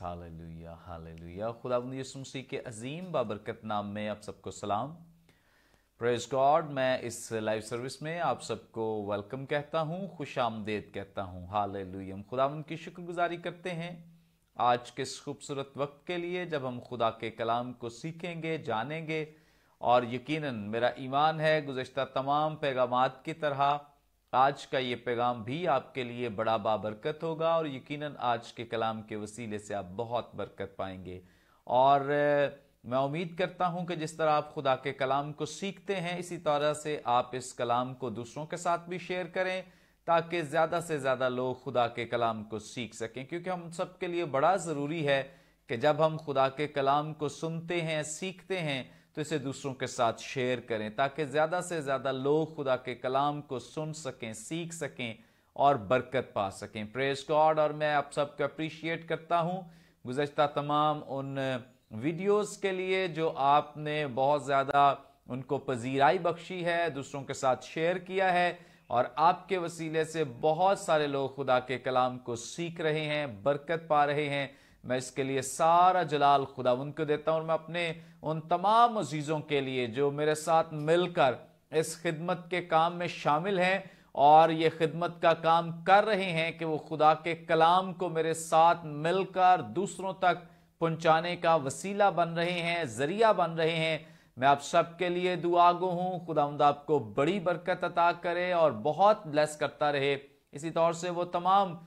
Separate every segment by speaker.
Speaker 1: hallelujah hallelujah खुदा यीशु मसीह के अजीम बाबरकत नाम में आप सबको सलाम प्रेज गॉड मैं इस लाइव सर्विस में आप सबको वेलकम कहता हूँ खुश आमदेद कहता हूँ हालेलुया खुदा उनकी शुक्रगुजारी करते हैं आज के इस खूबसूरत वक्त के लिए जब हम खुदा के कलाम को सीखेंगे जानेंगे और यकीनन मेरा ईमान है गुज्त तमाम पैगाम की तरह आज का ये पैगाम भी आपके लिए बड़ा बाबरकत होगा और यकीनन आज के कलाम के वसीले से आप बहुत बरकत पाएंगे और मैं उम्मीद करता हूं कि जिस तरह आप खुदा के कलाम को सीखते हैं इसी तरह से आप इस कलाम को दूसरों के साथ भी शेयर करें ताकि ज़्यादा से ज़्यादा लोग खुदा के कलाम को सीख सकें क्योंकि हम सब के लिए बड़ा ज़रूरी है कि जब हम खुदा के कलाम को सुनते हैं सीखते हैं तो इसे दूसरों के साथ शेयर करें ताकि ज़्यादा से ज़्यादा लोग खुदा के कलाम को सुन सकें सीख सकें और बरकत पा सकें प्रेस गॉड और मैं आप सबको अप्रिशिएट करता हूँ गुजशत तमाम उन वीडियोस के लिए जो आपने बहुत ज़्यादा उनको पजीराई बख्शी है दूसरों के साथ शेयर किया है और आपके वसीले से बहुत सारे लोग खुदा के कलाम को सीख रहे हैं बरकत पा रहे हैं मैं इसके लिए सारा जलाल खुदा उनको देता हूँ और मैं अपने उन तमाम अजीज़ों के लिए जो मेरे साथ मिलकर इस खिदमत के काम में शामिल हैं और ये खिदमत का काम कर रहे हैं कि वो खुदा के कलाम को मेरे साथ मिलकर दूसरों तक पहुँचाने का वसीला बन रहे हैं ज़रिया बन रहे हैं मैं आप सब के लिए दुआ गो हूँ खुदाउंद आपको बड़ी बरकत अता करे और बहुत ब्लेस करता रहे इसी तौर से वो तमाम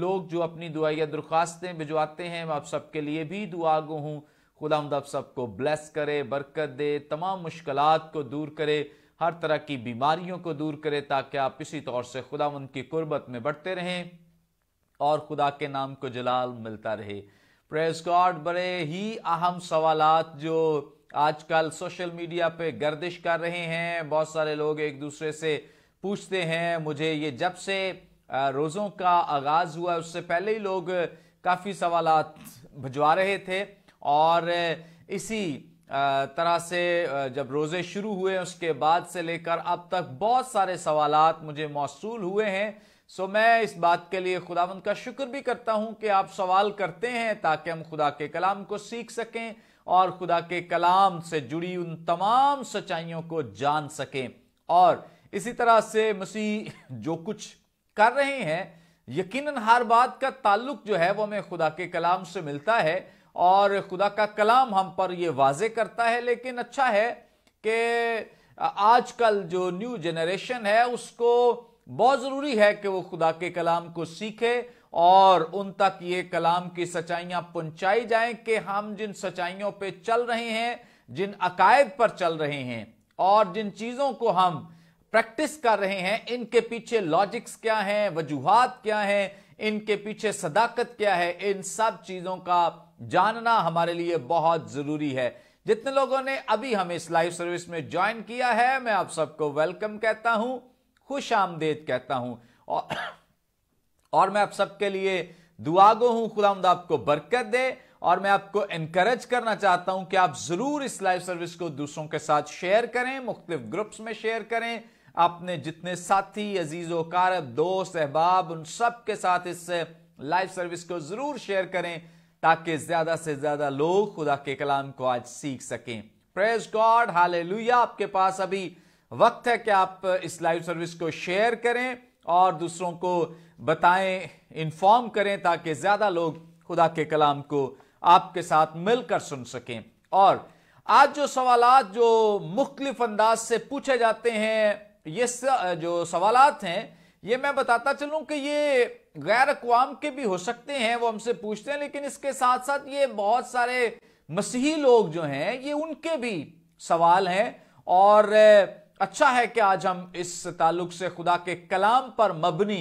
Speaker 1: लोग जो अपनी दुआया दरख्वास्तें भिजवाते हैं मैं आप सबके लिए भी दुआ गो हूँ खुदा आप सबको ब्लेस करे बरकत दे तमाम मुश्किल को दूर करे हर तरह की बीमारियों को दूर करे ताकि आप इसी तौर से खुदा की कुर्बत में बढ़ते रहें और खुदा के नाम को जलाल मिलता रहे प्रेस गॉड बड़े ही अहम सवाल जो आजकल सोशल मीडिया पे गर्दिश कर रहे हैं बहुत सारे लोग एक दूसरे से पूछते हैं मुझे ये जब से रोज़ों का आगाज़ हुआ उससे पहले ही लोग काफ़ी सवाल भिजवा रहे थे और इसी तरह से जब रोज़े शुरू हुए उसके बाद से लेकर अब तक बहुत सारे सवाल मुझे मौसू हुए हैं सो मैं इस बात के लिए खुदावंद का शुक्र भी करता हूँ कि आप सवाल करते हैं ताकि हम खुदा के कलाम को सीख सकें और खुदा के कलाम से जुड़ी उन तमाम सच्चाइयों को जान सकें और इसी तरह से मसीह जो कुछ कर रहे हैं यकीनन हर बात का ताल्लुक जो है वो हमें खुदा के कलाम से मिलता है और खुदा का कलाम हम पर यह वाजे करता है लेकिन अच्छा है कि आजकल जो न्यू जनरेशन है उसको बहुत ज़रूरी है कि वो खुदा के कलाम को सीखे और उन तक ये कलाम की सच्चाइयाँ पहुँचाई जाएं कि हम जिन सच्चाइयों पे चल रहे हैं जिन अकायद पर चल रहे हैं और जिन चीज़ों को हम प्रैक्टिस कर रहे हैं इनके पीछे लॉजिक्स क्या हैं वजूहत क्या हैं इनके पीछे सदाकत क्या है इन सब चीजों का जानना हमारे लिए बहुत जरूरी है जितने लोगों ने अभी हमें इस लाइव सर्विस में ज्वाइन किया है मैं आप सबको वेलकम कहता हूं खुश आमदेद कहता हूं और, और मैं आप सबके लिए दुआगो हूं खुदा आपको बरकत दे और मैं आपको इनक्रेज करना चाहता हूं कि आप जरूर इस लाइव सर्विस को दूसरों के साथ शेयर करें मुख्तलिफ ग्रुप्स में शेयर करें अपने जितने साथी अजीज कारब दोस्त अहबाब उन सब के साथ इस लाइव सर्विस को जरूर शेयर करें ताकि ज्यादा से ज्यादा लोग खुदा के कलाम को आज सीख सकें प्रेस गॉड हाले आपके पास अभी वक्त है कि आप इस लाइव सर्विस को शेयर करें और दूसरों को बताएं इन्फॉर्म करें ताकि ज्यादा लोग खुदा के कलाम को आपके साथ मिलकर सुन सकें और आज जो सवाल जो मुख्तलिफ अंदाज से पूछे जाते हैं ये जो सवाल हैं ये मैं बताता चलूं कि ये गैर अकवाम के भी हो सकते हैं वो हमसे पूछते हैं लेकिन इसके साथ साथ ये बहुत सारे मसीही लोग जो हैं ये उनके भी सवाल हैं और अच्छा है कि आज हम इस ताल्लुक से खुदा के कलाम पर मबनी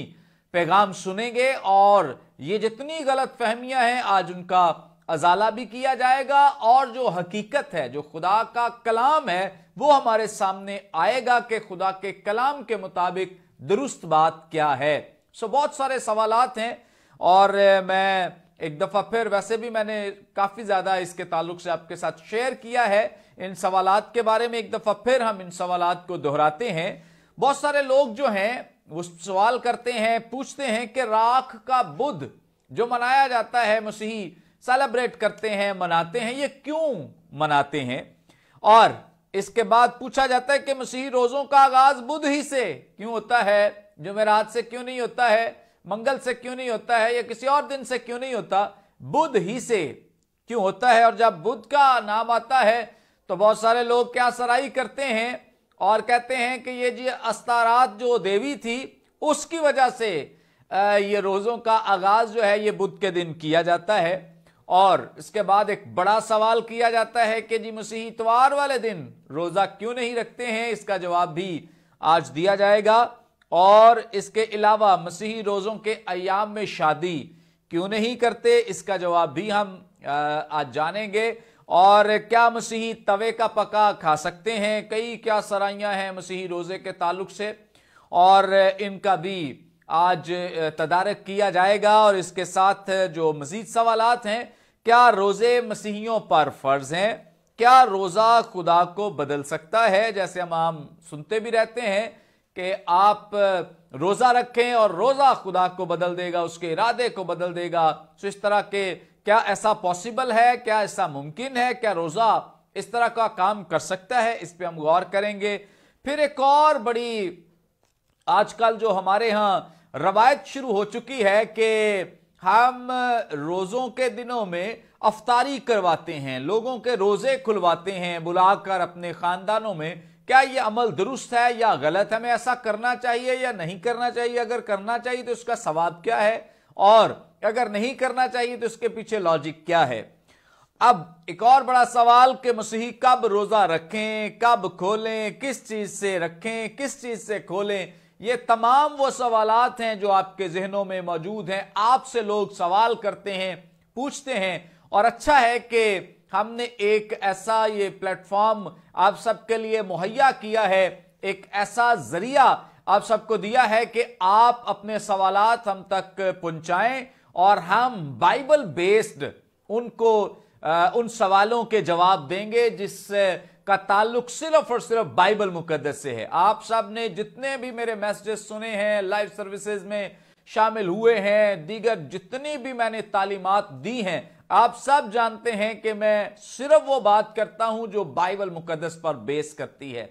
Speaker 1: पैगाम सुनेंगे और ये जितनी गलत फहमियाँ हैं आज उनका अजाला भी किया जाएगा और जो हकीकत है जो खुदा का कलाम है वो हमारे सामने आएगा कि खुदा के कलाम के मुताबिक दुरुस्त बात क्या है सो बहुत सारे सवाल हैं और मैं एक दफ़ा फिर वैसे भी मैंने काफ़ी ज़्यादा इसके ताल्लुक से आपके साथ शेयर किया है इन सवाल के बारे में एक दफ़ा फिर हम इन सवाल को दोहराते हैं बहुत सारे लोग जो हैं वो सवाल करते हैं पूछते हैं कि राख का बुध जो मनाया जाता है मसीह सेलिब्रेट करते हैं मनाते हैं ये क्यों मनाते हैं और इसके बाद पूछा जाता है कि मसीह रोज़ों का आगाज बुध ही से क्यों होता है जुमेरात से क्यों नहीं होता है मंगल से क्यों नहीं होता है या किसी और दिन से क्यों नहीं होता बुध ही से क्यों होता है और जब बुध का नाम आता है तो बहुत सारे लोग क्या सराई करते हैं और कहते हैं कि ये जी अस्तारात जो देवी थी उसकी वजह से ये रोज़ों का आगाज़ जो है ये बुध के दिन किया जाता है और इसके बाद एक बड़ा सवाल किया जाता है कि जी मसीह इतवार वाले दिन रोज़ा क्यों नहीं रखते हैं इसका जवाब भी आज दिया जाएगा और इसके अलावा मसीही रोज़ों के अयाम में शादी क्यों नहीं करते इसका जवाब भी हम आज जानेंगे और क्या मसीही तवे का पका खा सकते हैं कई क्या सराइयां हैं मसीही रोज़े के ताल्लुक से और इनका भी आज तदारक किया जाएगा और इसके साथ जो मज़ीद सवालत हैं क्या रोजे मसीहियों पर फर्ज हैं क्या रोज़ा खुदा को बदल सकता है जैसे हम आम सुनते भी रहते हैं कि आप रोज़ा रखें और रोज़ा खुदा को बदल देगा उसके इरादे को बदल देगा तो इस तरह के क्या ऐसा पॉसिबल है क्या ऐसा मुमकिन है क्या रोज़ा इस तरह का काम कर सकता है इस पर हम गौर करेंगे फिर एक और बड़ी आजकल जो हमारे यहां रवायत शुरू हो चुकी है कि हम रोज़ों के दिनों में अफतारी करवाते हैं लोगों के रोज़े खुलवाते हैं बुलाकर अपने ख़ानदानों में क्या यह अमल दुरुस्त है या गलत है हमें ऐसा करना चाहिए या नहीं करना चाहिए अगर करना चाहिए तो इसका सवाब क्या है और अगर नहीं करना चाहिए तो इसके पीछे लॉजिक क्या है अब एक और बड़ा सवाल कि मसीह कब रोज़ा रखें कब खोलें किस चीज़ से रखें किस चीज़ से खोलें ये तमाम वो सवालात हैं जो आपके जहनों में मौजूद हैं आपसे लोग सवाल करते हैं पूछते हैं और अच्छा है कि हमने एक ऐसा ये प्लेटफॉर्म आप सबके लिए मुहैया किया है एक ऐसा जरिया आप सबको दिया है कि आप अपने सवालात हम तक पहुंचाएं और हम बाइबल बेस्ड उनको आ, उन सवालों के जवाब देंगे जिस का ताल्लुक सिर्फ और सिर्फ बाइबल मुकदस से है आप सब ने जितने भी मेरे मैसेजेस सुने हैं लाइव सर्विसेज में शामिल हुए हैं दीगर जितनी भी मैंने तालीमत दी हैं आप सब जानते हैं कि मैं सिर्फ वो बात करता हूं जो बाइबल मुकदस पर बेस करती है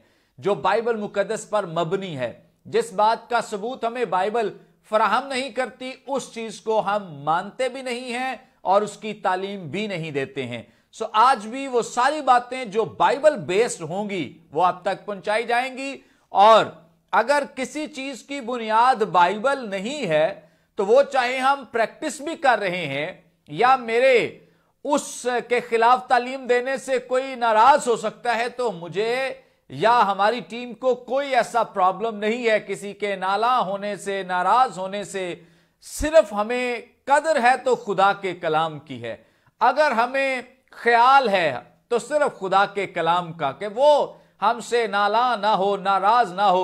Speaker 1: जो बाइबल मुकदस पर मबनी है जिस बात का सबूत हमें बाइबल फराहम नहीं करती उस चीज को हम मानते भी नहीं हैं और उसकी तालीम भी नहीं देते हैं सो आज भी वो सारी बातें जो बाइबल बेस्ड होंगी वो आप तक पहुंचाई जाएंगी और अगर किसी चीज की बुनियाद बाइबल नहीं है तो वो चाहे हम प्रैक्टिस भी कर रहे हैं या मेरे उस के खिलाफ तालीम देने से कोई नाराज हो सकता है तो मुझे या हमारी टीम को कोई ऐसा प्रॉब्लम नहीं है किसी के नाला होने से नाराज होने से सिर्फ हमें कदर है तो खुदा के कलाम की है अगर हमें ख्याल है तो सिर्फ खुदा के कलाम का कि वो हमसे नाला ना हो नाराज ना हो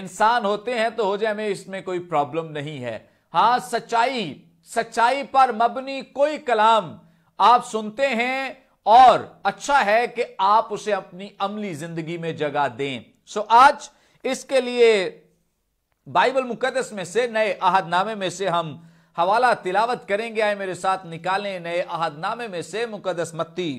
Speaker 1: इंसान होते हैं तो हो जाए हमें इसमें कोई प्रॉब्लम नहीं है हाँ सच्चाई सच्चाई पर मबनी कोई कलाम आप सुनते हैं और अच्छा है कि आप उसे अपनी अमली जिंदगी में जगह दें सो आज इसके लिए बाइबल मुकदस में से नए अहदनामे में से हम हवाला तिलावत करेंगे आए मेरे साथ निकालें नए अहदनामे में से मुकदस मत्ती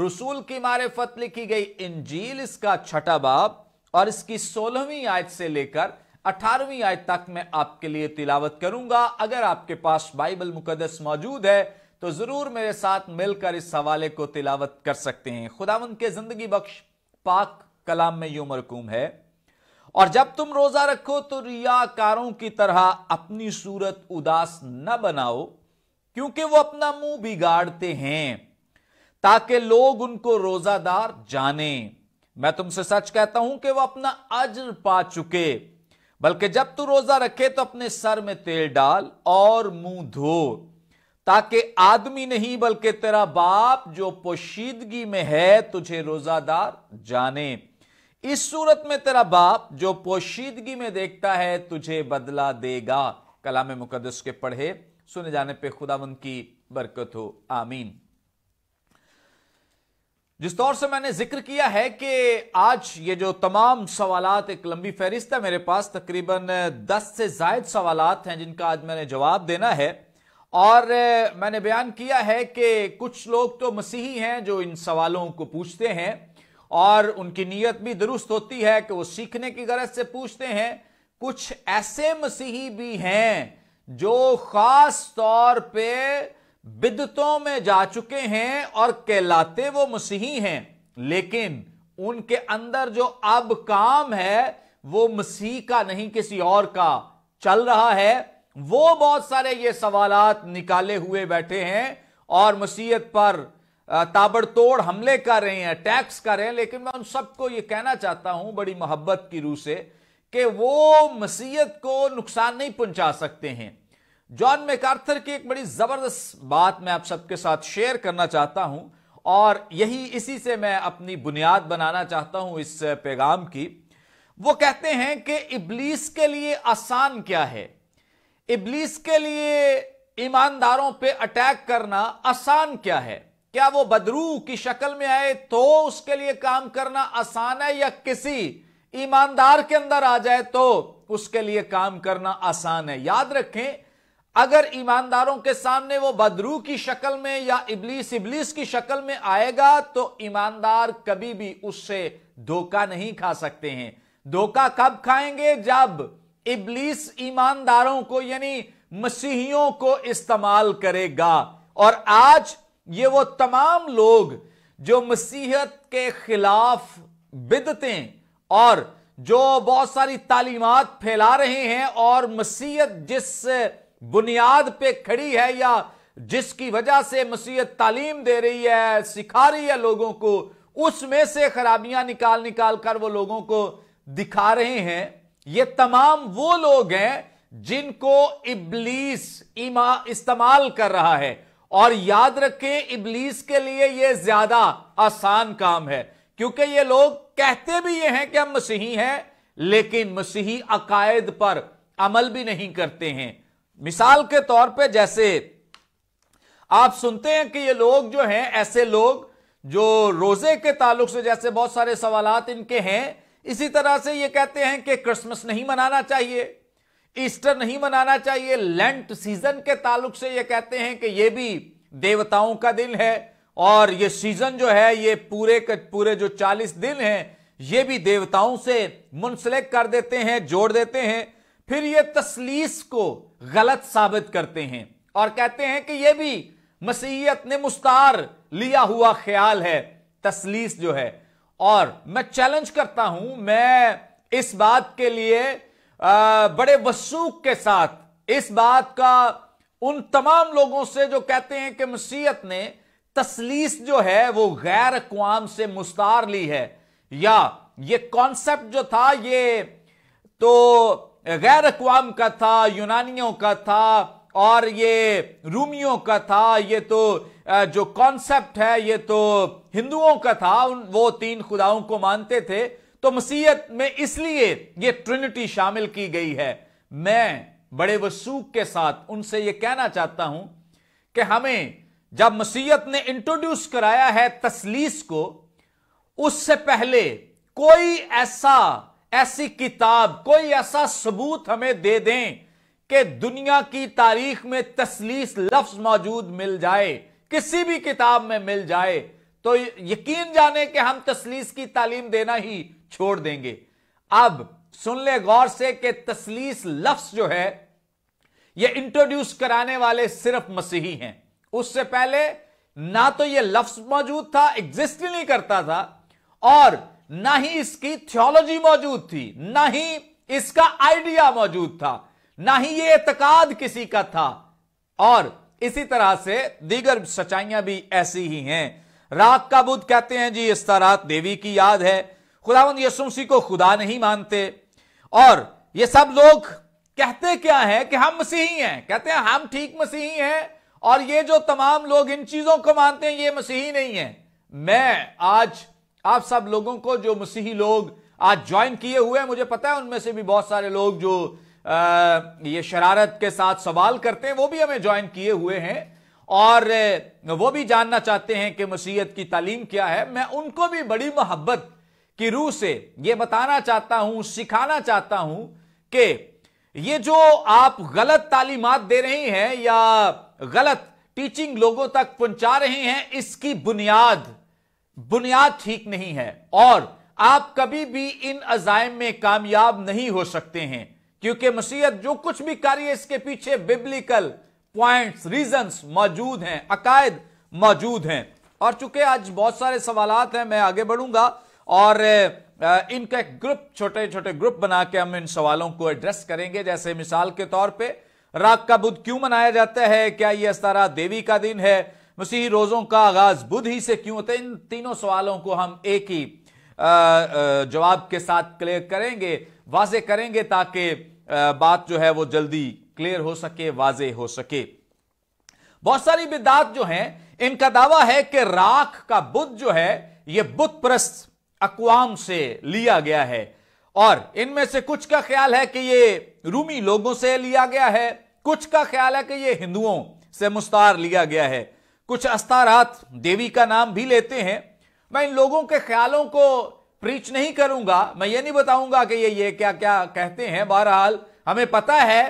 Speaker 1: रसूल की मारफत लिखी गई इंजील इसका छठा बाब और इसकी सोलहवीं आयत से लेकर अठारहवीं आयत तक मैं आपके लिए तिलावत करूंगा अगर आपके पास बाइबल मुकदस मौजूद है तो जरूर मेरे साथ मिलकर इस हवाले को तिलावत कर सकते हैं खुदा के जिंदगी बख्श पाक कलाम में यू मरकूम है और जब तुम रोजा रखो तो रियाकारों की तरह अपनी सूरत उदास न बनाओ क्योंकि वो अपना मुंह बिगाड़ते हैं ताकि लोग उनको रोजादार जाने मैं तुमसे सच कहता हूं कि वो अपना अज्र पा चुके बल्कि जब तू रोजा रखे तो अपने सर में तेल डाल और मुंह धो ताकि आदमी नहीं बल्कि तेरा बाप जो पोशीदगी में है तुझे रोजादार जाने इस सूरत में तेरा बाप जो पोशीदगी में देखता है तुझे बदला देगा कलाम मुकदस के पढ़े सुने जाने पे खुदावन की बरकत हो आमीन जिस तौर से मैंने जिक्र किया है कि आज ये जो तमाम सवाल एक लंबी फहरिस्त है मेरे पास तकरीबन दस से जायद सवाल हैं जिनका आज मैंने जवाब देना है और मैंने बयान किया है कि कुछ लोग तो मसीही हैं जो इन सवालों को पूछते हैं और उनकी नीयत भी दुरुस्त होती है कि वो सीखने की गरज से पूछते हैं कुछ ऐसे मसीही भी हैं जो खास तौर पे बिदतों में जा चुके हैं और कहलाते वो मसीही हैं लेकिन उनके अंदर जो अब काम है वो मसीह का नहीं किसी और का चल रहा है वो बहुत सारे ये सवालात निकाले हुए बैठे हैं और मसीहत पर ताबड़तोड़ हमले कर रहे हैं अटैक्स कर रहे हैं लेकिन मैं उन सबको ये कहना चाहता हूं बड़ी मोहब्बत की रूह से कि वो मसीहत को नुकसान नहीं पहुंचा सकते हैं जॉन मेकार्थर की एक बड़ी ज़बरदस्त बात मैं आप सबके साथ शेयर करना चाहता हूं और यही इसी से मैं अपनी बुनियाद बनाना चाहता हूं इस पैगाम की वो कहते हैं कि इबलीस के लिए आसान क्या है इबलीस के लिए ईमानदारों पे अटैक करना आसान क्या है क्या वो बदरू की शक्ल में आए तो उसके लिए काम करना आसान है या किसी ईमानदार के अंदर आ जाए तो उसके लिए काम करना आसान है याद रखें अगर ईमानदारों के सामने वो बदरू की शक्ल में या इबलीस इबलीस की शक्ल में आएगा तो ईमानदार कभी भी उससे धोखा नहीं खा सकते हैं धोखा कब खाएंगे जब इबलीस ईमानदारों को यानी मसीहियों को इस्तेमाल करेगा और आज ये वो तमाम लोग जो मसीहत के खिलाफ बिदतें और जो बहुत सारी तालीमत फैला रहे हैं और मसीहत जिस बुनियाद पे खड़ी है या जिसकी वजह से मसीहत तालीम दे रही है सिखा रही है लोगों को उसमें से खराबियां निकाल निकाल कर वो लोगों को दिखा रहे हैं ये तमाम वो लोग हैं जिनको इबलीस इमा इस्तेमाल कर रहा है और याद रखें इबलीस के लिए यह ज्यादा आसान काम है क्योंकि ये लोग कहते भी ये हैं कि हम मसीही हैं लेकिन मसीही अकायद पर अमल भी नहीं करते हैं मिसाल के तौर पे जैसे आप सुनते हैं कि ये लोग जो हैं ऐसे लोग जो रोजे के ताल्लुक से जैसे बहुत सारे सवाल इनके हैं इसी तरह से ये कहते हैं कि क्रिसमस नहीं मनाना चाहिए ईस्टर नहीं मनाना चाहिए लेंट सीजन के ताल्लुक से ये कहते हैं कि ये भी देवताओं का दिन है और ये सीजन जो है ये पूरे पूरे जो चालीस दिन हैं ये भी देवताओं से मुंसलिक कर देते हैं जोड़ देते हैं फिर ये तसलीस को गलत साबित करते हैं और कहते हैं कि यह भी मसीहत ने मुस्तार लिया हुआ ख्याल है तसलीस जो है और मैं चैलेंज करता हूं मैं इस बात के लिए बड़े वसूख के साथ इस बात का उन तमाम लोगों से जो कहते हैं कि मसीहत ने तसलीस जो है वो गैर अकवाम से मुस्तार ली है या ये कॉन्सेप्ट जो था ये तो गैर अकवाम का था यूनानियों का था और ये रूमियों का था ये तो जो कॉन्सेप्ट है ये तो हिंदुओं का था उन वो तीन खुदाओं को मानते थे तो मसीहत में इसलिए यह ट्रिनिटी शामिल की गई है मैं बड़े वसूख के साथ उनसे यह कहना चाहता हूं कि हमें जब मसीहत ने इंट्रोड्यूस कराया है तसलीस को उससे पहले कोई ऐसा ऐसी किताब कोई ऐसा सबूत हमें दे दें कि दुनिया की तारीख में तसलीस लफ्ज मौजूद मिल जाए किसी भी किताब में मिल जाए तो यकीन जाने कि हम तसलीस की तालीम देना ही छोड़ देंगे अब सुन ले गौर से कि तसलीस लफ्स जो है यह इंट्रोड्यूस कराने वाले सिर्फ मसीही हैं उससे पहले ना तो यह लफ्स मौजूद था एग्जिस्ट ही नहीं करता था और ना ही इसकी थियोलॉजी मौजूद थी ना ही इसका आइडिया मौजूद था ना ही यह एतकाद किसी का था और इसी तरह से दीगर सच्चाइयां भी ऐसी ही हैं राग का बुद्ध कहते हैं जी इस तरह देवी की याद है खुदावन यसुमसी को खुदा नहीं मानते और ये सब लोग कहते क्या है कि हम मसीही हैं कहते हैं हम ठीक मसीही हैं और ये जो तमाम लोग इन चीजों को मानते हैं ये मसीही नहीं है मैं आज आप सब लोगों को जो मसीही लोग आज ज्वाइन किए हुए हैं मुझे पता है उनमें से भी बहुत सारे लोग जो आ, ये शरारत के साथ सवाल करते हैं वो भी हमें ज्वाइन किए हुए हैं और वो भी जानना चाहते हैं कि मसीहत की तालीम क्या है मैं उनको भी बड़ी मोहब्बत कि रूह से यह बताना चाहता हूं सिखाना चाहता हूं कि ये जो आप गलत तालीमत दे रहे हैं या गलत टीचिंग लोगों तक पहुंचा रहे हैं इसकी बुनियाद बुनियाद ठीक नहीं है और आप कभी भी इन अजायम में कामयाब नहीं हो सकते हैं क्योंकि मसीहत जो कुछ भी कार्य इसके पीछे बिब्लिकल पॉइंट्स रीजंस मौजूद हैं अकायद मौजूद हैं और चूंकि आज बहुत सारे सवालत हैं मैं आगे बढ़ूंगा और इनका एक ग्रुप छोटे छोटे ग्रुप बना के हम इन सवालों को एड्रेस करेंगे जैसे मिसाल के तौर पे राग का बुध क्यों मनाया जाता है क्या ये अस्तारा देवी का दिन है मसीह रोजों का आगाज बुध ही से क्यों होता है इन तीनों सवालों को हम एक ही जवाब के साथ क्लियर करेंगे वाजे करेंगे ताकि बात जो है वो जल्दी क्लियर हो सके वाजे हो सके बहुत सारी बिदात जो हैं इनका दावा है कि राख का बुद्ध जो है ये बुद्ध प्रस्त अकवाम से लिया गया है और इनमें से कुछ का ख्याल है कि ये रूमी लोगों से लिया गया है कुछ का ख्याल है कि ये हिंदुओं से मुस्तार लिया गया है कुछ अस्तारात देवी का नाम भी लेते हैं मैं इन लोगों के ख्यालों को प्रीच नहीं करूंगा मैं ये नहीं बताऊंगा कि ये ये क्या क्या कहते हैं बहरहाल हमें पता है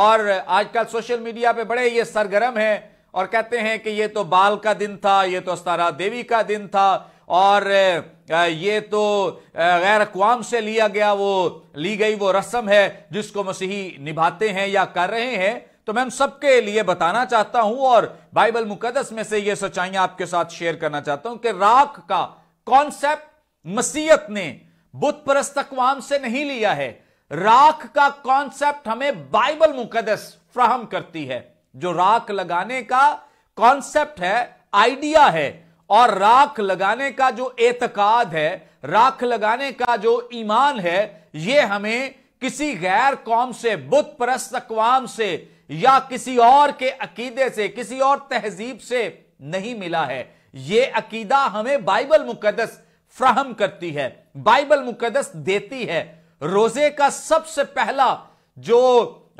Speaker 1: और आजकल सोशल मीडिया पे बड़े ये सरगर्म हैं और कहते हैं कि ये तो बाल का दिन था ये तो अस्तारा देवी का दिन था और ये तो गैर अकवाम से लिया गया वो ली गई वो रस्म है जिसको मसीही निभाते हैं या कर रहे हैं तो मैं उन सबके लिए बताना चाहता हूं और बाइबल मुकदस में से ये सच्चाइयां आपके साथ शेयर करना चाहता हूं कि राख का कॉन्सेप्ट मसीहत ने बुध परस्त अकवाम से नहीं लिया है राख का कॉन्सेप्ट हमें बाइबल मुकदस फ्राहम करती है जो राख लगाने का कॉन्सेप्ट है आइडिया है और राख लगाने का जो एतकाद है राख लगाने का जो ईमान है यह हमें किसी गैर कौम से बुत परस्त अकवाम से या किसी और के अकीदे से किसी और तहजीब से नहीं मिला है ये अकीदा हमें बाइबल मुकदस फ्राहम करती है बाइबल मुकदस देती है रोजे का सबसे पहला जो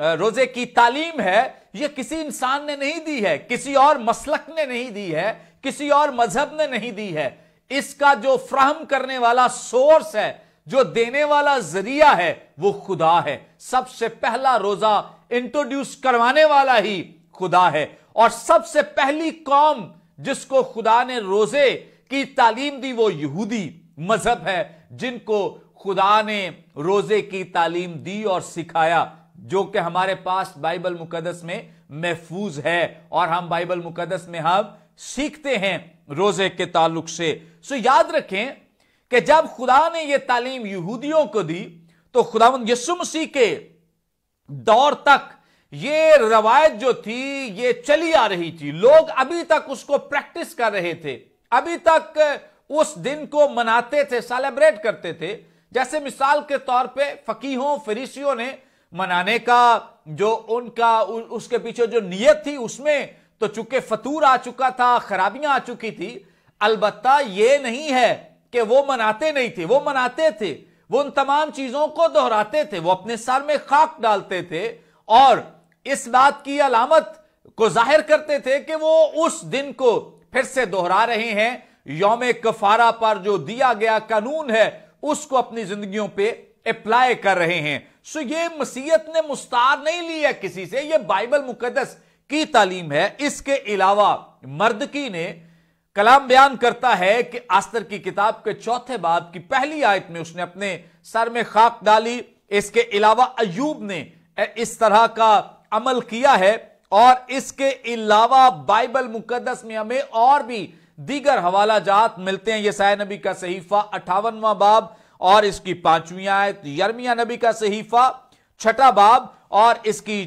Speaker 1: रोजे की तालीम है यह किसी इंसान ने नहीं दी है किसी और मसलक ने नहीं दी है किसी और मजहब ने नहीं दी है इसका जो फ्राहम करने वाला सोर्स है जो देने वाला जरिया है वो खुदा है सबसे पहला रोजा इंट्रोड्यूस करवाने वाला ही खुदा है और सबसे पहली कौम जिसको खुदा ने रोजे की तालीम दी वो यहूदी मजहब है जिनको खुदा ने रोजे की तालीम दी और सिखाया जो कि हमारे पास बाइबल मुकदस में महफूज है और हम बाइबल मुकदस में हम हाँ सीखते हैं रोजे के ताल्लुक से सो याद रखें कि जब खुदा ने यह तालीम यहूदियों को दी तो खुदा यसु मसीह के दौर तक ये रवायत जो थी ये चली आ रही थी लोग अभी तक उसको प्रैक्टिस कर रहे थे अभी तक उस दिन को मनाते थे सेलिब्रेट करते थे जैसे मिसाल के तौर पे फकीहों फरीसियों ने मनाने का जो उनका उसके पीछे जो नियत थी उसमें तो चूंकि फतूर आ चुका था खराबियां आ चुकी थी अलबत् यह नहीं है कि वो मनाते नहीं थे वो मनाते थे वो उन तमाम चीजों को दोहराते थे वो अपने सर में खाक डालते थे और इस बात की अलामत को जाहिर करते थे कि वो उस दिन को फिर से दोहरा रहे हैं योम कफारा पर जो दिया गया कानून है उसको अपनी जिंदगियों पे अप्लाई कर रहे हैं सो ये मसीहत ने मुस्तार नहीं लिया किसी से ये बाइबल मुकदस की तालीम है इसके अलावा मर्दकी ने कलाम बयान करता है कि आस्तर की किताब के चौथे बाब की पहली आयत में उसने अपने सर में खाक डाली इसके अलावा अयूब ने इस तरह का अमल किया है और इसके अलावा बाइबल मुकदस में हमें और भी दीगर हवाला जात मिलते हैं यसाया नबी का सहीफा अठावनवा बाब और इसकी पांचवी आयत यरमिया नबी का सहीफा छठा बाब और इसकी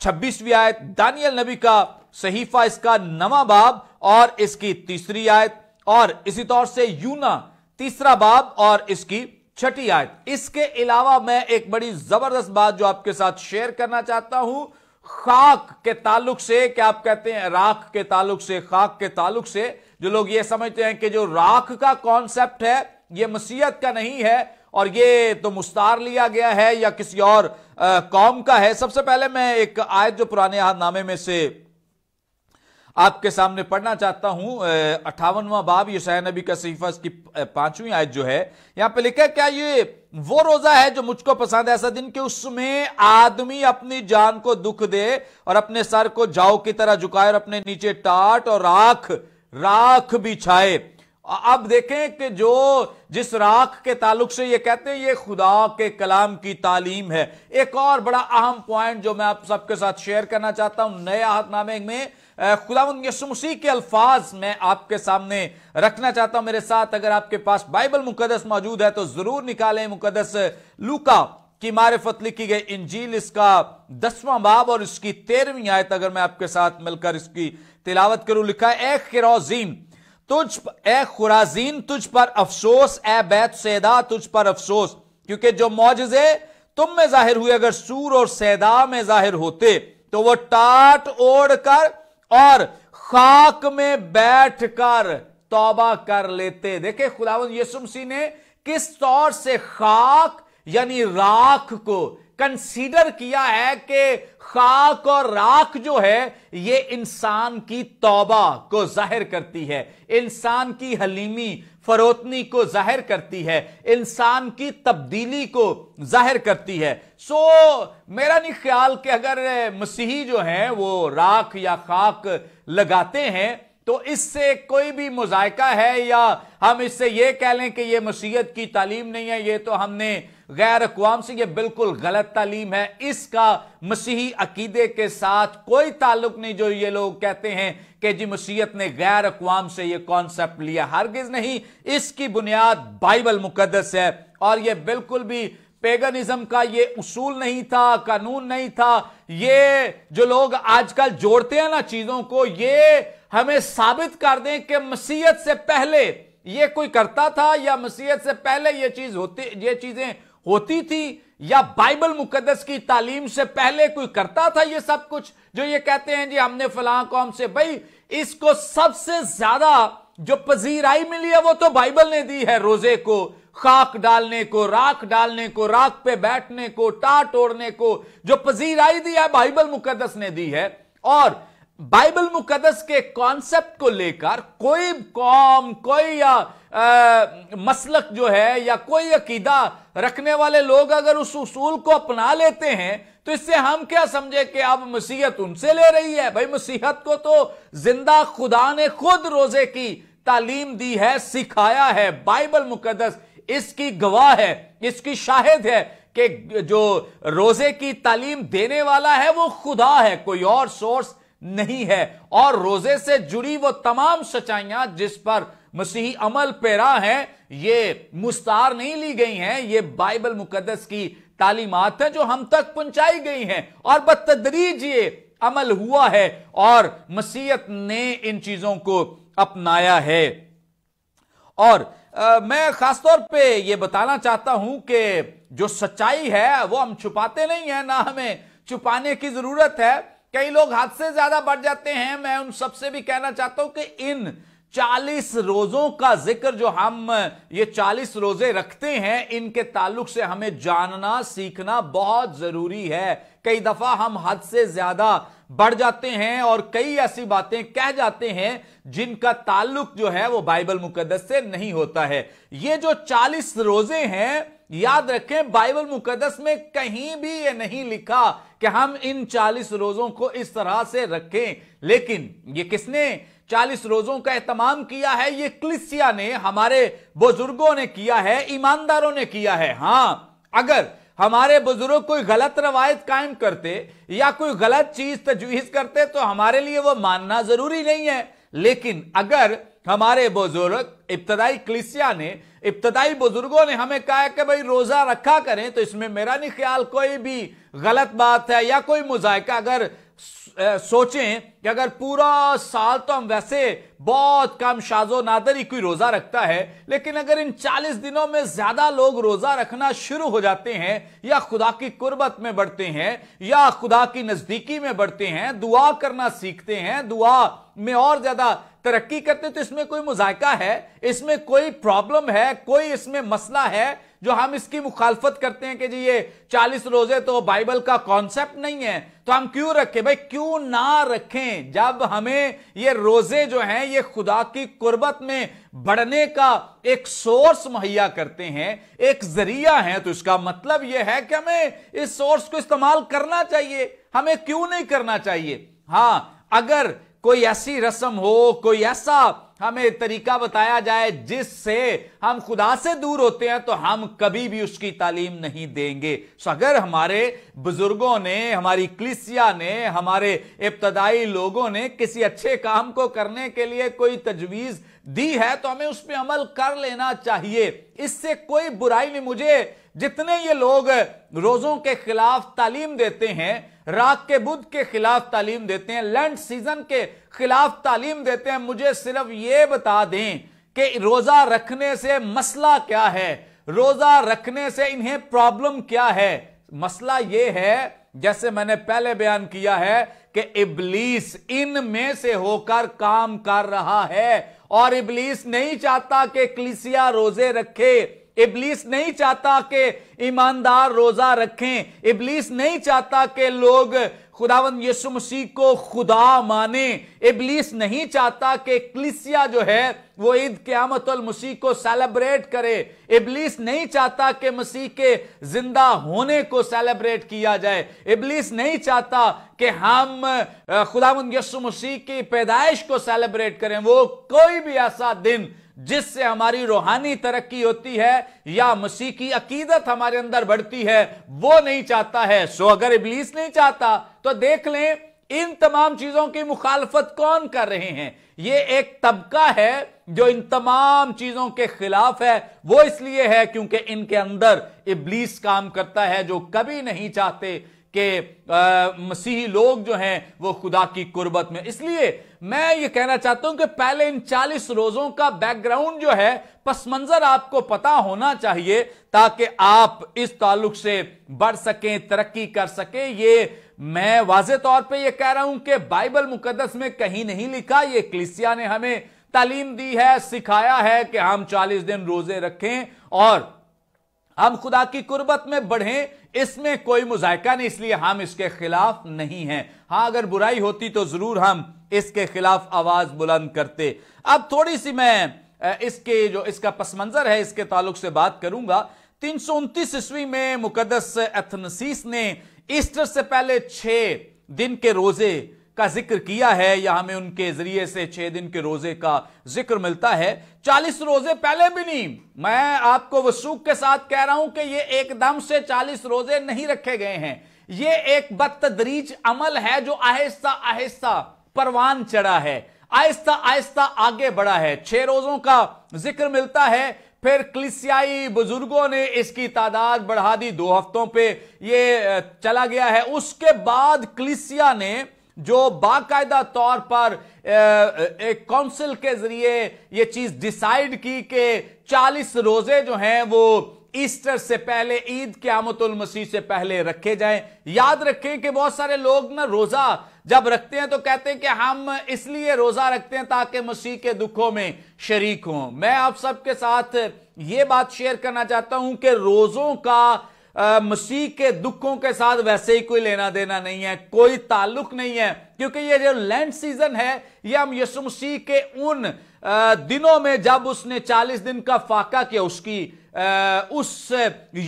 Speaker 1: छब्बीसवीं आयत दानियल नबी का सहीफा इसका नवा बाब और इसकी तीसरी आयत और इसी तौर से यूना तीसरा बाब और इसकी छठी आयत इसके अलावा मैं एक बड़ी जबरदस्त बात जो आपके साथ शेयर करना चाहता हूं खाक के ताल्लुक से क्या आप कहते हैं राख के ताल्लुक से खाक के ताल्लुक से जो लोग ये समझते हैं कि जो राख का कॉन्सेप्ट है ये मसीहत का नहीं है और ये तो मुस्तार लिया गया है या किसी और कौम का है सबसे पहले मैं एक आयत जो पुराने आहदनामे में से आपके सामने पढ़ना चाहता हूं अठावनवा बाब यशाया नबी का सीफा की पांचवी आयत जो है यहां पे लिखा है क्या ये वो रोजा है जो मुझको पसंद है ऐसा दिन कि उसमें आदमी अपनी जान को दुख दे और अपने सर को जाओ की तरह झुकाए और अपने नीचे टाट और राख राख बिछाए अब देखें कि जो जिस राख के ताल्लुक से ये कहते हैं ये खुदा के कलाम की तालीम है एक और बड़ा अहम पॉइंट जो मैं आप सबके साथ शेयर करना चाहता हूं नए आहतनामे में खुदा यसुमसी के अल्फाज मैं आपके सामने रखना चाहता हूं मेरे साथ अगर आपके पास बाइबल मुकदस मौजूद है तो जरूर निकालें मुकदस लूका की मारिफत लिखी गई इंजील इसका दसवां बाब और इसकी तेरहवीं आयत अगर मैं आपके साथ मिलकर इसकी तिलावत करूं लिखा है एक खिरोजीम तुझ ए खुराजीन तुझ पर अफसोस ए बैत सैदा तुझ पर अफसोस क्योंकि जो मौजे तुम में जाहिर हुए अगर सूर और सैदा में जाहिर होते तो वो टाट ओढ़ कर और खाक में बैठ कर तौबा कर लेते देखे खुदावन यसुमसी ने किस तौर से खाक यानी राख को कंसीडर किया है कि खाक और राख जो है ये इंसान की तौबा को जाहिर करती है इंसान की हलीमी फरोतनी को जाहिर करती है इंसान की तब्दीली को जाहिर करती है सो मेरा नहीं ख्याल कि अगर मसीही जो हैं वो राख या खाक लगाते हैं तो इससे कोई भी मुजायका है या हम इससे ये कह लें कि ये मसीहत की तालीम नहीं है ये तो हमने गैर अकवाम से यह बिल्कुल गलत तालीम है इसका मसीही अकीदे के साथ कोई ताल्लुक नहीं जो ये लोग कहते हैं कि जी मसीहत ने गैर अकवाम से यह कॉन्सेप्ट लिया हरगिज नहीं इसकी बुनियाद बाइबल मुकदस है और यह बिल्कुल भी पेगनिज्म का ये उसूल नहीं था कानून नहीं था ये जो लोग आजकल जोड़ते हैं ना चीजों को ये हमें साबित कर दें कि मसीहत से पहले ये कोई करता था या मसीहत से पहले ये चीज होती ये चीजें होती थी या बाइबल मुकदस की तालीम से पहले कोई करता था ये सब कुछ जो ये कहते हैं जी हमने फलां कौम से भाई इसको सबसे ज्यादा जो पजीराई मिली है वो तो बाइबल ने दी है रोजे को खाक डालने को राख डालने को राख पे बैठने को टा तोड़ने को जो पजीराई दी है बाइबल मुकदस ने दी है और बाइबल मुकदस के कॉन्सेप्ट को लेकर कोई कौम कोई या आ, मसलक जो है या कोई अकीदा रखने वाले लोग अगर उस उसूल को अपना लेते हैं तो इससे हम क्या समझे कि अब मसीहत उनसे ले रही है भाई मसीहत को तो जिंदा खुदा ने खुद रोजे की तालीम दी है सिखाया है बाइबल मुकदस इसकी गवाह है इसकी शाहिद है कि जो रोजे की तालीम देने वाला है वो खुदा है कोई और सोर्स नहीं है और रोजे से जुड़ी वो तमाम सच्चाइयां जिस पर मसीही अमल पेरा है ये मुस्तार नहीं ली गई हैं ये बाइबल मुकदस की तालीमत हैं जो हम तक पहुंचाई गई हैं और बदतदरीज ये अमल हुआ है और मसीहत ने इन चीजों को अपनाया है और आ, मैं खासतौर पे ये बताना चाहता हूं कि जो सच्चाई है वो हम छुपाते नहीं है ना हमें छुपाने की जरूरत है कई लोग हद से ज्यादा बढ़ जाते हैं मैं उन सबसे भी कहना चाहता हूं कि इन चालीस रोजों का जिक्र जो हम ये चालीस रोजे रखते हैं इनके ताल्लुक से हमें जानना सीखना बहुत जरूरी है कई दफा हम हद से ज्यादा बढ़ जाते हैं और कई ऐसी बातें कह जाते हैं जिनका ताल्लुक जो है वो बाइबल मुकदस से नहीं होता है ये जो चालीस रोजे हैं याद रखें बाइबल मुकदस में कहीं भी ये नहीं लिखा कि हम इन 40 रोजों को इस तरह से रखें लेकिन ये किसने 40 रोजों का एहतमाम किया है ये क्लिसिया ने हमारे बुजुर्गों ने किया है ईमानदारों ने किया है हाँ अगर हमारे बुजुर्ग कोई गलत रवायत कायम करते या कोई गलत चीज तजवीज करते तो हमारे लिए वो मानना जरूरी नहीं है लेकिन अगर हमारे बुजुर्ग इब्तदाई क्लिसिया ने इब्तदाई बुजुर्गों ने हमें कहा है कि भाई रोज़ा रखा करें तो इसमें मेरा नहीं ख्याल कोई भी गलत बात है या कोई मुजायका अगर सोचें कि अगर पूरा साल तो हम वैसे बहुत कम शाजो नादर ही कोई रोज़ा रखता है लेकिन अगर इन 40 दिनों में ज़्यादा लोग रोज़ा रखना शुरू हो जाते हैं या खुदा की कुर्बत में बढ़ते हैं या खुदा की नज़दीकी में बढ़ते हैं दुआ करना सीखते हैं दुआ में और ज़्यादा तरक्की करते तो इसमें कोई मुजायका है इसमें कोई प्रॉब्लम है कोई इसमें मसला है जो हम इसकी मुखालफत करते हैं कि जी ये चालीस रोजे तो बाइबल का कॉन्सेप्ट नहीं है तो हम क्यों रखें भाई क्यों ना रखें जब हमें ये रोजे जो हैं ये खुदा की कुर्बत में बढ़ने का एक सोर्स मुहैया करते हैं एक जरिया है तो इसका मतलब ये है कि हमें इस सोर्स को इस्तेमाल करना चाहिए हमें क्यों नहीं करना चाहिए हाँ अगर कोई ऐसी रस्म हो कोई ऐसा हमें तरीका बताया जाए जिससे हम खुदा से दूर होते हैं तो हम कभी भी उसकी तालीम नहीं देंगे सो अगर हमारे बुजुर्गों ने हमारी क्लिसिया ने हमारे इब्तदाई लोगों ने किसी अच्छे काम को करने के लिए कोई तजवीज दी है तो हमें उस पर अमल कर लेना चाहिए इससे कोई बुराई नहीं मुझे जितने ये लोग रोज़ों के खिलाफ तालीम देते हैं रात के बुद्ध के खिलाफ तालीम देते हैं लैंड सीजन के खिलाफ तालीम देते हैं मुझे सिर्फ ये बता दें कि रोजा रखने से मसला क्या है रोजा रखने से इन्हें प्रॉब्लम क्या है मसला यह है जैसे मैंने पहले बयान किया है कि इबलीस इन में से होकर काम कर रहा है और इबलीस नहीं चाहता कि क्लिसिया रोजे रखे इबलीस नहीं चाहता कि ईमानदार रोजा रखें इबलीस नहीं चाहता कि लोग खुदावन यीशु मसीह को खुदा माने इबलीस नहीं चाहता कि क्लिसिया जो है वो ईद क्यामत मसीह को सेलिब्रेट करे इबलीस नहीं चाहता कि मसीह के जिंदा होने को सेलिब्रेट किया जाए इबलीस नहीं चाहता कि हम खुदावन यीशु मसीह की पैदाइश को सेलिब्रेट करें वो कोई भी ऐसा दिन जिससे हमारी रूहानी तरक्की होती है या मसीह की अकीदत हमारे अंदर बढ़ती है वो नहीं चाहता है सो अगर इबलीस नहीं चाहता तो देख लें इन तमाम चीजों की मुखालफत कौन कर रहे हैं ये एक तबका है जो इन तमाम चीजों के खिलाफ है वो इसलिए है क्योंकि इनके अंदर इबलीस काम करता है जो कभी नहीं चाहते कि मसीही लोग जो हैं वो खुदा की कुर्बत में इसलिए मैं ये कहना चाहता हूं कि पहले इन 40 रोजों का बैकग्राउंड जो है पस मंजर आपको पता होना चाहिए ताकि आप इस ताल्लुक से बढ़ सकें तरक्की कर सकें ये मैं वाज तौर पे ये कह रहा हूं कि बाइबल मुकदस में कहीं नहीं लिखा ये क्लिसिया ने हमें तालीम दी है सिखाया है कि हम 40 दिन रोजे रखें और हम खुदा की कुर्बत में बढ़ें इसमें कोई मुजायका नहीं इसलिए हम इसके खिलाफ नहीं हैं हाँ अगर बुराई होती तो जरूर हम इसके खिलाफ आवाज बुलंद करते अब थोड़ी सी मैं इसके जो इसका पस मंजर है इसके ताल्लुक से बात करूंगा तीन सौ उनतीस ईस्वी में मुकदस एथनसीस ने ईस्टर से पहले छह दिन के रोजे का जिक्र किया है या हमें उनके जरिए से छह दिन के रोजे का जिक्र मिलता है चालीस रोजे पहले भी नहीं मैं आपको वसूख के साथ कह रहा हूं कि ये एकदम से चालीस रोजे नहीं रखे गए हैं ये एक बदतदरीज अमल है जो आहिस्ता आहिस्ता परवान चढ़ा है आहिस्ता आहिस्ता आगे बढ़ा है छह रोजों का जिक्र मिलता है फिर क्लिसियाई बुजुर्गों ने इसकी तादाद बढ़ा दी दो हफ्तों पे ये चला गया है उसके बाद क्लिसिया ने जो बाकायदा तौर पर एक काउंसिल के जरिए यह चीज डिसाइड की कि 40 रोजे जो हैं वो ईस्टर से पहले ईद के मसीह से पहले रखे जाएं याद रखें कि बहुत सारे लोग ना रोजा जब रखते हैं तो कहते हैं कि हम इसलिए रोजा रखते हैं ताकि मसीह के दुखों में शरीक हों मैं आप सबके साथ ये बात शेयर करना चाहता हूं कि रोजों का मसीह के दुखों के साथ वैसे ही कोई लेना देना नहीं है कोई ताल्लुक नहीं है क्योंकि ये जो लैंड सीजन है ये हम यीशु मसीह के उन आ, दिनों में जब उसने 40 दिन का फाका किया उसकी आ, उस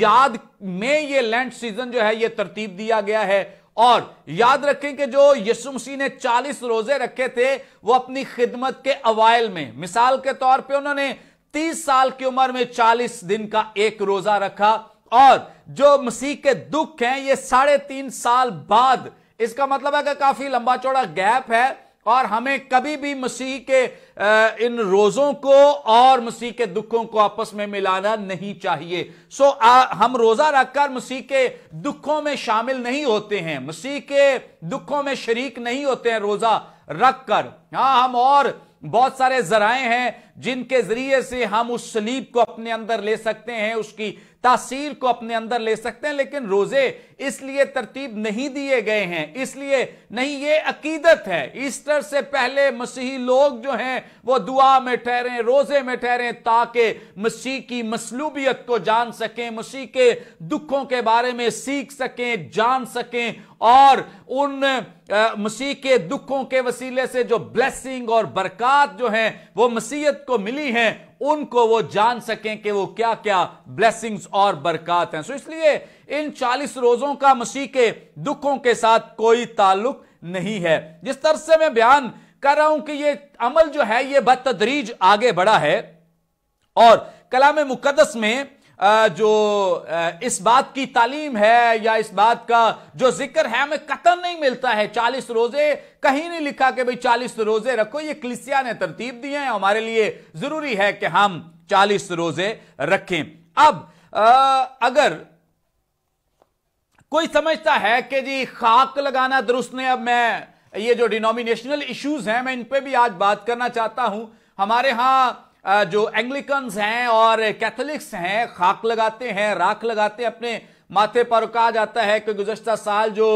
Speaker 1: याद में ये लैंड सीजन जो है ये तरतीब दिया गया है और याद रखें कि जो यीशु मसीह ने 40 रोजे रखे थे वो अपनी खिदमत के अवायल में मिसाल के तौर पे उन्होंने 30 साल की उम्र में 40 दिन का एक रोजा रखा और जो मसीह के दुख हैं ये साढ़े तीन साल बाद इसका मतलब है कि काफी लंबा चौड़ा गैप है और हमें कभी भी मसीह के इन रोजों को और मसीह के दुखों को आपस में मिलाना नहीं चाहिए सो आ, हम रोजा रखकर मसीह के दुखों में शामिल नहीं होते हैं मसीह के दुखों में शरीक नहीं होते हैं रोजा रखकर हाँ हम और बहुत सारे जराए हैं जिनके जरिए से हम उस सलीब को अपने अंदर ले सकते हैं उसकी तासीर को अपने अंदर ले सकते हैं लेकिन रोजे इसलिए तरतीब नहीं दिए गए हैं इसलिए नहीं ये अकीदत है ईस्टर से पहले मसीही लोग जो हैं वो दुआ में ठहरे रोजे में ठहरे ताकि मसीह की मसलूबियत को जान सकें मसीह के दुखों के बारे में सीख सकें जान सकें और उन मसीह के दुखों के वसीले से जो ब्लेसिंग और बरकत जो है वो मसीहत को मिली है उनको वो जान सकें कि वो क्या क्या ब्लेसिंग्स और बरकत हैं सो इसलिए इन 40 रोजों का मसीह के दुखों के साथ कोई ताल्लुक नहीं है जिस तरह से मैं बयान कर रहा हूं कि ये अमल जो है ये बदतदरीज आगे बढ़ा है और कलाम मुकदस में जो इस बात की तालीम है या इस बात का जो जिक्र है हमें कतन नहीं मिलता है चालीस रोजे कहीं नहीं लिखा कि भाई चालीस रोजे रखो ये क्लिसिया ने तरतीब दी है हमारे लिए जरूरी है कि हम चालीस रोजे रखें अब अगर कोई समझता है कि जी खाक लगाना दुरुस्त नहीं अब मैं ये जो डिनोमिनेशनल इश्यूज हैं मैं इन पे भी आज बात करना चाहता हूं हमारे यहां जो एंग्लिकन्स हैं और कैथोलिक्स हैं खाक लगाते हैं राख लगाते हैं अपने माथे पर कहा जाता है कि गुजशत साल जो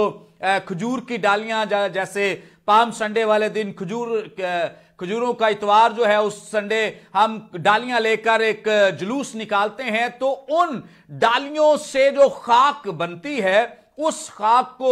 Speaker 1: खजूर की डालियां जैसे पाम संडे वाले दिन खजूर खजूरों का इतवार जो है उस संडे हम डालियां लेकर एक जुलूस निकालते हैं तो उन डालियों से जो खाक बनती है उस खाक को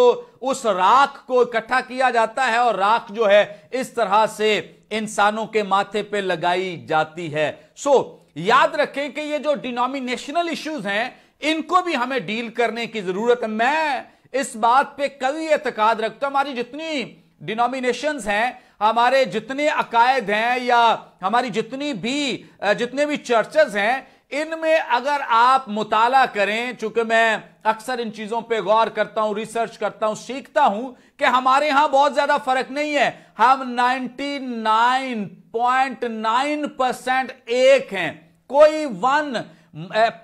Speaker 1: उस राख को इकट्ठा किया जाता है और राख जो है इस तरह से इंसानों के माथे पे लगाई जाती है सो so, याद रखें कि ये जो डिनोमिनेशनल इश्यूज हैं इनको भी हमें डील करने की जरूरत है मैं इस बात पे कभी एतकाद रखता हूं हमारी जितनी डिनोमिनेशन हैं हमारे जितने अकायद हैं या हमारी जितनी भी जितने भी चर्चेज हैं इनमें अगर आप मुताला करें चूंकि मैं अक्सर इन चीज़ों पे गौर करता हूं रिसर्च करता हूं सीखता हूं कि हमारे यहां बहुत ज्यादा फर्क नहीं है हम 99.9 परसेंट एक हैं कोई वन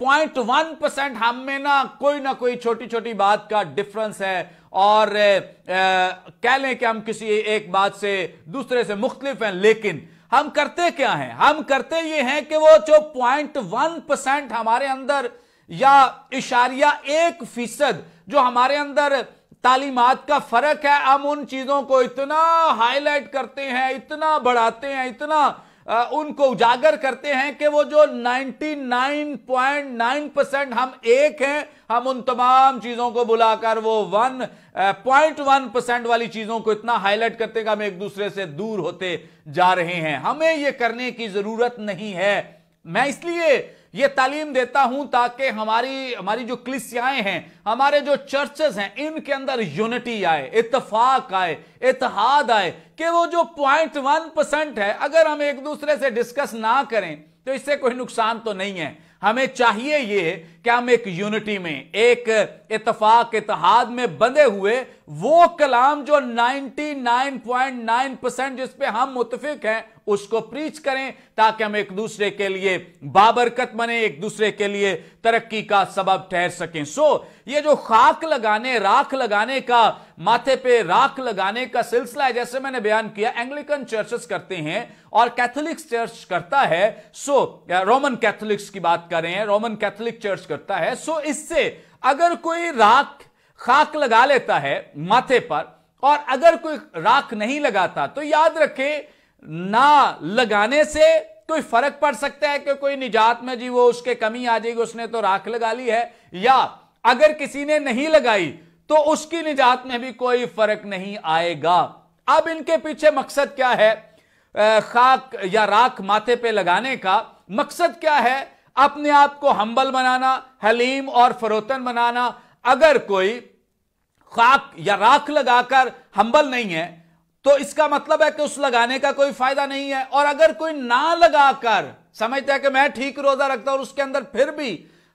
Speaker 1: पॉइंट वन परसेंट हम में ना कोई ना कोई छोटी छोटी बात का डिफरेंस है और कह लें कि हम किसी एक बात से दूसरे से मुख्तलिफ हैं लेकिन हम करते क्या हैं हम करते ये हैं कि वो जो पॉइंट वन परसेंट हमारे अंदर या इशारिया एक फीसद जो हमारे अंदर तालीमत का फर्क है हम उन चीज़ों को इतना हाईलाइट करते हैं इतना बढ़ाते हैं इतना उनको उजागर करते हैं कि वो जो 99.9 परसेंट हम एक हैं हम उन तमाम चीज़ों को बुलाकर वो वन पॉइंट वन परसेंट वाली चीज़ों को इतना हाईलाइट करते कि हम एक दूसरे से दूर होते जा रहे हैं हमें ये करने की ज़रूरत नहीं है मैं इसलिए ये तालीम देता हूं ताकि हमारी हमारी जो क्लिसियाएं हैं हमारे जो चर्चेस हैं इनके अंदर यूनिटी आए इतफाक आए इतिहाद आए कि वो जो पॉइंट वन परसेंट है अगर हम एक दूसरे से डिस्कस ना करें तो इससे कोई नुकसान तो नहीं है हमें चाहिए ये क्या में एक यूनिटी में एक इतफाक इतिहाद में बंधे हुए वो कलाम जो 99.9 परसेंट जिस पे हम मुतफिक हैं उसको प्रीच करें ताकि हम एक दूसरे के लिए बाबरकत बने एक दूसरे के लिए तरक्की का सबब ठहर सकें सो ये जो खाक लगाने राख लगाने का माथे पे राख लगाने का सिलसिला है जैसे मैंने बयान किया एंग्लिकन चर्चेस करते हैं और कैथोलिक चर्च करता है सो रोमन कैथोलिक्स की बात करें रोमन कैथोलिक चर्च कर करता है सो इससे अगर कोई राख खाक लगा लेता है माथे पर और अगर कोई राख नहीं लगाता तो याद रखे ना लगाने से कोई फर्क पड़ सकता है कि कोई निजात में जी वो उसके कमी आ जाएगी उसने तो राख लगा ली है या अगर किसी ने नहीं लगाई तो उसकी निजात में भी कोई फर्क नहीं आएगा अब इनके पीछे मकसद क्या है खाक या राख माथे पे लगाने का मकसद क्या है अपने आप को हम्बल बनाना हलीम और फरोतन बनाना अगर कोई खाक या राख लगाकर हम्बल नहीं है तो इसका मतलब है कि उस लगाने का कोई फायदा नहीं है और अगर कोई ना लगाकर समझता है कि मैं ठीक रोजा रखता हूं और उसके अंदर फिर भी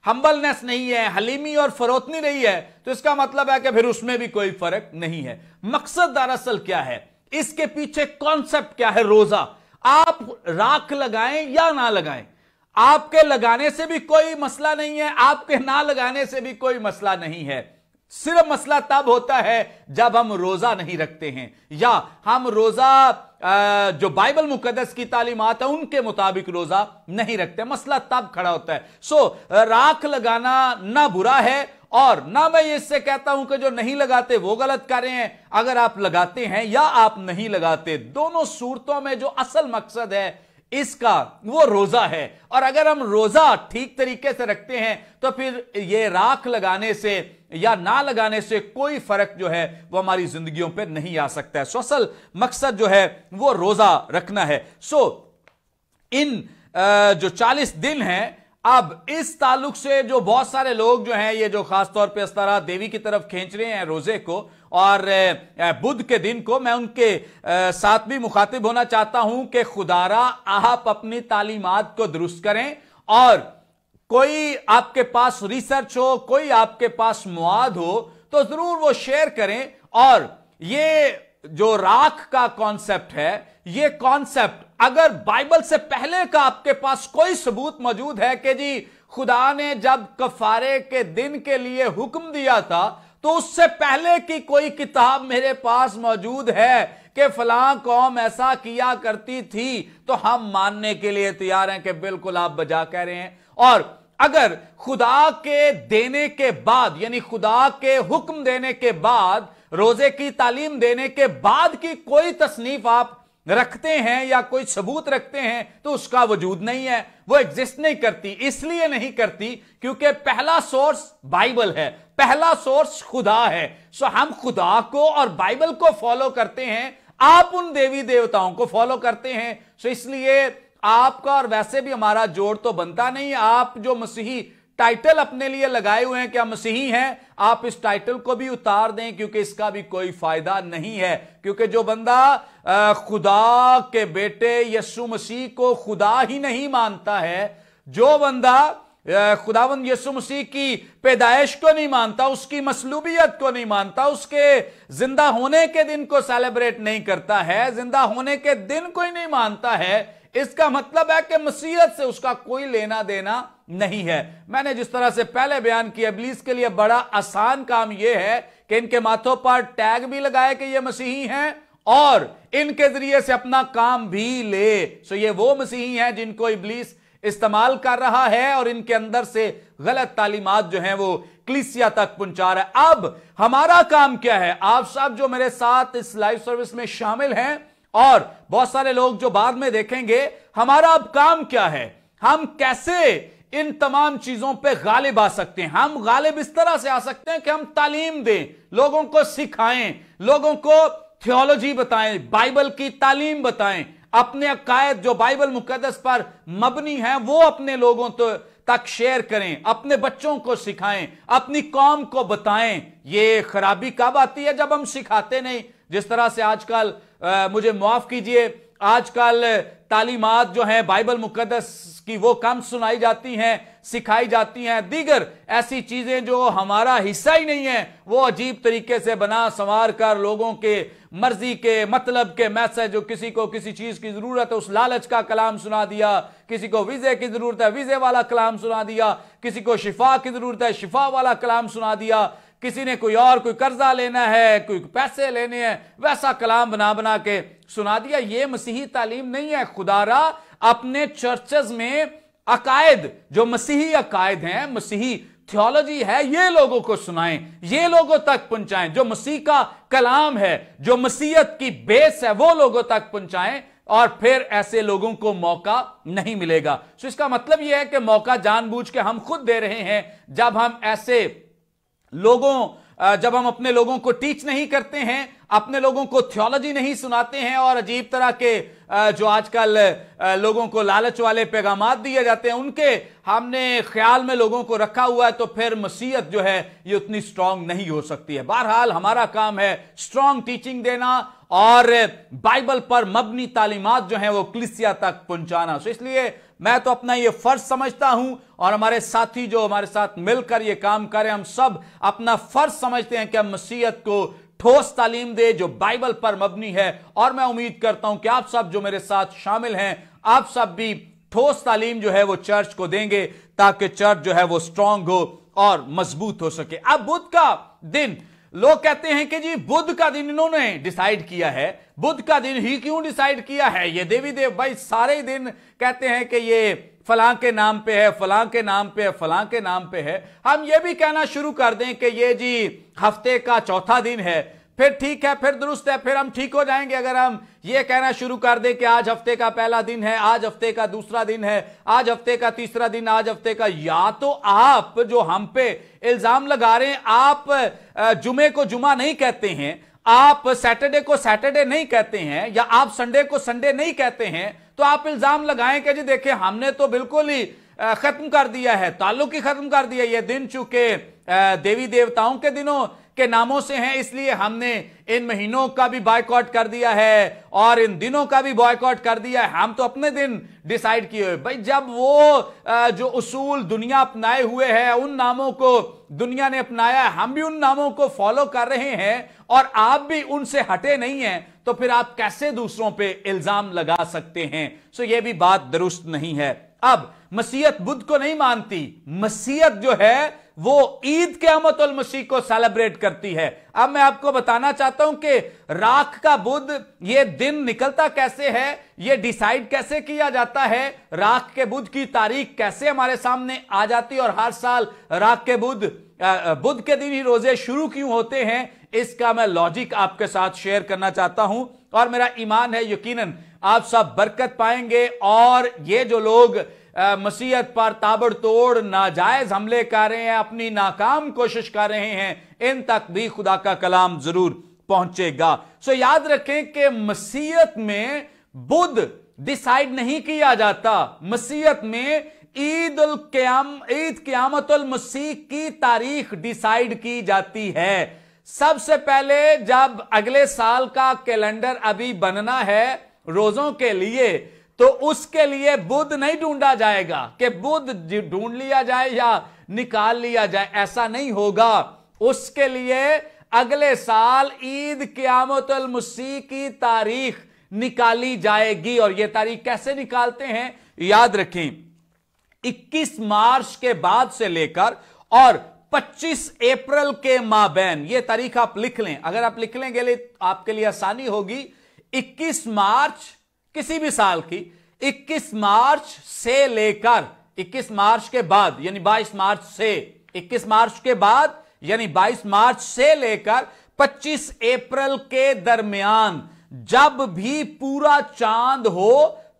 Speaker 1: हम्बलनेस नहीं है हलीमी और फरोतनी नहीं है तो इसका मतलब है कि फिर उसमें भी कोई फर्क नहीं है मकसद दरअसल क्या है इसके पीछे कॉन्सेप्ट क्या है रोजा आप राख लगाएं या ना लगाएं आपके लगाने से भी कोई मसला नहीं है आपके ना लगाने से भी कोई मसला नहीं है सिर्फ मसला तब होता है जब हम रोजा नहीं रखते हैं या हम रोजा जो बाइबल मुकदस की तालीमत है उनके मुताबिक रोजा नहीं रखते मसला तब खड़ा होता है सो राख लगाना ना बुरा है और ना मैं इससे कहता हूं कि जो नहीं लगाते वो गलत कर रहे हैं अगर आप लगाते हैं या आप नहीं लगाते दोनों सूरतों में जो असल मकसद है इसका वो रोजा है और अगर हम रोजा ठीक तरीके से रखते हैं तो फिर ये राख लगाने से या ना लगाने से कोई फर्क जो है वो हमारी जिंदगियों पे नहीं आ सकता है सो असल मकसद जो है वो रोजा रखना है सो इन जो चालीस दिन हैं अब इस ताल्लुक से जो बहुत सारे लोग जो हैं ये जो खासतौर पे तरह देवी की तरफ खींच रहे हैं रोजे को और बुध के दिन को मैं उनके साथ भी मुखातिब होना चाहता हूं कि खुदारा आप अपनी तालीमत को दुरुस्त करें और कोई आपके पास रिसर्च हो कोई आपके पास मुआद हो तो जरूर वो शेयर करें और ये जो राख का कॉन्सेप्ट है ये कॉन्सेप्ट अगर बाइबल से पहले का आपके पास कोई सबूत मौजूद है कि जी खुदा ने जब कफारे के दिन के लिए हुक्म दिया था तो उससे पहले की कोई किताब मेरे पास मौजूद है कि फलां कौम ऐसा किया करती थी तो हम मानने के लिए तैयार हैं कि बिल्कुल आप बजा कह रहे हैं और अगर खुदा के देने के बाद यानी खुदा के हुक्म देने के बाद रोजे की तालीम देने के बाद की कोई तसनीफ आप रखते हैं या कोई सबूत रखते हैं तो उसका वजूद नहीं है वो एग्जिस्ट नहीं करती इसलिए नहीं करती क्योंकि पहला सोर्स बाइबल है पहला सोर्स खुदा है सो हम खुदा को और बाइबल को फॉलो करते हैं आप उन देवी देवताओं को फॉलो करते हैं सो इसलिए आपका और वैसे भी हमारा जोड़ तो बनता नहीं आप जो मसीही टाइटल अपने लिए लगाए हुए हैं क्या मसीही हैं आप इस टाइटल को भी उतार दें क्योंकि इसका भी कोई फायदा नहीं है क्योंकि जो बंदा खुदा के बेटे यसु मसीह को खुदा ही नहीं मानता है जो बंदा खुदावंद यसु मसीह की पैदाइश को नहीं मानता उसकी मसलूबियत को नहीं मानता उसके जिंदा होने के दिन को सेलिब्रेट नहीं करता है जिंदा होने के दिन को ही नहीं मानता है इसका मतलब है कि मसीहत से उसका कोई लेना देना नहीं है मैंने जिस तरह से पहले बयान किया इबलीस के लिए बड़ा आसान काम यह है कि इनके माथों पर टैग भी लगाए कि ये मसीही हैं और इनके जरिए से अपना काम भी ले सो ये वो मसीही हैं जिनको इब्लीस इस्तेमाल कर रहा है और इनके अंदर से गलत तालीमात जो है वो क्लिसिया तक पहुंचा रहा है अब हमारा काम क्या है आप सब जो मेरे साथ इस लाइव सर्विस में शामिल हैं और बहुत सारे लोग जो बाद में देखेंगे हमारा अब काम क्या है हम कैसे इन तमाम चीजों पे गालिब आ सकते हैं हम गालिब इस तरह से आ सकते हैं कि हम तालीम दें लोगों को सिखाएं लोगों को थियोलॉजी बताएं बाइबल की तालीम बताएं अपने अकायद जो बाइबल मुकदस पर मबनी है वो अपने लोगों तो तक शेयर करें अपने बच्चों को सिखाएं अपनी कौम को बताएं ये खराबी कब आती है जब हम सिखाते नहीं जिस तरह से आजकल मुझे मुआफ कीजिए आजकल तालीमत जो हैं बाइबल मुकदस की वो कम सुनाई जाती हैं सिखाई जाती हैं दीगर ऐसी चीज़ें जो हमारा हिस्सा ही नहीं है वो अजीब तरीके से बना संवार कर लोगों के मर्जी के मतलब के मैसेज जो किसी को किसी चीज़ की ज़रूरत है उस लालच का कलाम सुना दिया किसी को वीज़े की ज़रूरत है वीज़े वाला कलाम सुना दिया किसी को शिफा की ज़रूरत है शिफा वाला कलाम सुना दिया किसी ने कोई और कोई कर्जा लेना है कोई पैसे लेने हैं वैसा कलाम बना बना के सुना दिया ये मसीही तालीम नहीं है खुदारा अपने चर्चेज में अकायद जो मसीही अकायद हैं मसीही थियोलॉजी है ये लोगों को सुनाएं ये लोगों तक पहुंचाएं जो मसीह का कलाम है जो मसीहत की बेस है वो लोगों तक पहुंचाएं और फिर ऐसे लोगों को मौका नहीं मिलेगा सो इसका मतलब यह है कि मौका जानबूझ के हम खुद दे रहे हैं जब हम ऐसे लोगों जब हम अपने लोगों को टीच नहीं करते हैं अपने लोगों को थियोलॉजी नहीं सुनाते हैं और अजीब तरह के जो आजकल लोगों को लालच वाले पैगाम दिए जाते हैं उनके हमने ख्याल में लोगों को रखा हुआ है तो फिर मसीहत जो है ये उतनी स्ट्रांग नहीं हो सकती है बहरहाल हमारा काम है स्ट्रांग टीचिंग देना और बाइबल पर मबनी तालीमत जो है वो क्लिसिया तक पहुंचाना सो तो इसलिए मैं तो अपना ये फर्ज समझता हूं और हमारे साथी जो हमारे साथ मिलकर ये काम करें हम सब अपना फर्ज समझते हैं कि हम मसीहत को ठोस तालीम दे जो बाइबल पर मबनी है और मैं उम्मीद करता हूं कि आप सब जो मेरे साथ शामिल हैं आप सब भी ठोस तालीम जो है वो चर्च को देंगे ताकि चर्च जो है वो स्ट्रांग हो और मजबूत हो सके अब बुद्ध का दिन लोग कहते हैं कि जी बुद्ध का दिन इन्होंने डिसाइड किया है बुद्ध का दिन ही क्यों डिसाइड किया है ये देवी देव भाई सारे दिन कहते हैं कि ये फलां के नाम पे है फलां के नाम पे है फलां के नाम पे है हम ये भी कहना शुरू कर दें कि ये जी हफ्ते का चौथा दिन है फिर ठीक है फिर दुरुस्त है फिर हम ठीक हो जाएंगे अगर हम ये कहना शुरू कर दें कि आज हफ्ते का पहला दिन है आज हफ्ते का दूसरा दिन है आज हफ्ते का तीसरा दिन आज हफ्ते का या तो आप जो हम पे इल्जाम लगा रहे हैं आप जुमे को जुमा नहीं कहते हैं आप सैटरडे को सैटरडे नहीं कहते हैं या आप संडे को संडे नहीं कहते हैं तो आप इल्जाम लगाएं कि जी देखे हमने तो बिल्कुल ही खत्म कर दिया है ताल्लुक ही खत्म कर दिया ये दिन चूंकि देवी देवताओं के दिनों के नामों से हैं इसलिए हमने इन महीनों का भी बॉयकॉट कर दिया है और इन दिनों का भी बॉयकॉट कर दिया है हम तो अपने दिन डिसाइड किए हुए भाई जब वो जो उसूल दुनिया अपनाए हुए हैं उन नामों को दुनिया ने अपनाया हम भी उन नामों को फॉलो कर रहे हैं और आप भी उनसे हटे नहीं हैं तो फिर आप कैसे दूसरों पे इल्जाम लगा सकते हैं सो यह भी बात दुरुस्त नहीं है अब मसीहत बुद्ध को नहीं मानती मसीहत जो है वो ईद के अमतुल मसीह को सेलिब्रेट करती है अब मैं आपको बताना चाहता हूं कि राख का बुद्ध ये दिन निकलता कैसे है ये डिसाइड कैसे किया जाता है राख के बुध की तारीख कैसे हमारे सामने आ जाती है और हर साल राख के बुध बुद्ध के दिन ही रोजे शुरू क्यों होते हैं इसका मैं लॉजिक आपके साथ शेयर करना चाहता हूं और मेरा ईमान है यकीनन आप सब बरकत पाएंगे और ये जो लोग मसीहत पर ताबड़तोड़ नाजायज हमले कर रहे हैं अपनी नाकाम कोशिश कर रहे हैं इन तक भी खुदा का कलाम जरूर पहुंचेगा सो याद रखें कि मसीहत में बुद्ध डिसाइड नहीं किया जाता मसीहत में ईद उल क्याम ईद क्यामत मसीह की तारीख डिसाइड की जाती है सबसे पहले जब अगले साल का कैलेंडर अभी बनना है रोजों के लिए तो उसके लिए बुद्ध नहीं ढूंढा जाएगा कि बुद्ध ढूंढ लिया जाए या निकाल लिया जाए ऐसा नहीं होगा उसके लिए अगले साल ईद क्यामत मसीह की तारीख निकाली जाएगी और यह तारीख कैसे निकालते हैं याद रखें 21 मार्च के बाद से लेकर और 25 अप्रैल के माबेन ये तारीख आप लिख लें अगर आप लिख लेंगे आपके लिए आसानी होगी 21 मार्च किसी भी साल की 21 मार्च से लेकर 21 मार्च के बाद यानी 22 मार्च से 21 मार्च के बाद यानी 22 मार्च से लेकर 25 अप्रैल के दरमियान जब भी पूरा चांद हो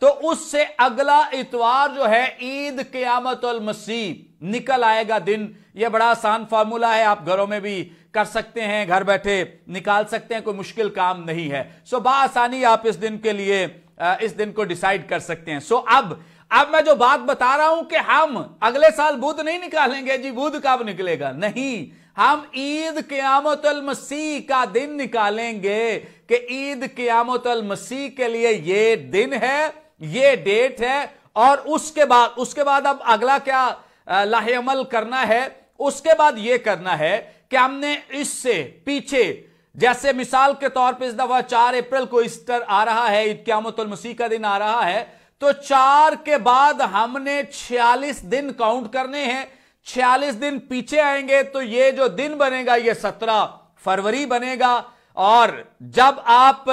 Speaker 1: तो उससे अगला इतवार जो है ईद क्यामत मसीह निकल आएगा दिन यह बड़ा आसान फार्मूला है आप घरों में भी कर सकते हैं घर बैठे निकाल सकते हैं कोई मुश्किल काम नहीं है सो बासानी आप इस दिन के लिए इस दिन को डिसाइड कर सकते हैं सो अब अब मैं जो बात बता रहा हूं कि हम अगले साल बुध नहीं निकालेंगे जी बुध कब निकलेगा नहीं हम ईद क्यामत मसीह का दिन निकालेंगे कि ईद क्यामत मसीह के लिए ये दिन है ये डेट है और उसके बाद उसके बाद अब अगला क्या लाहेमल करना है उसके बाद ये करना है कि हमने इससे पीछे जैसे मिसाल के तौर पर इस दफा चार अप्रैल को ईस्टर आ रहा है ईद क्यामतुल मसीह का दिन आ रहा है तो चार के बाद हमने 46 दिन काउंट करने हैं 46 दिन पीछे आएंगे तो ये जो दिन बनेगा ये 17 फरवरी बनेगा और जब आप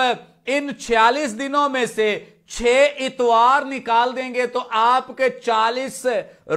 Speaker 1: इन 46 दिनों में से छह इतवार निकाल देंगे तो आपके 40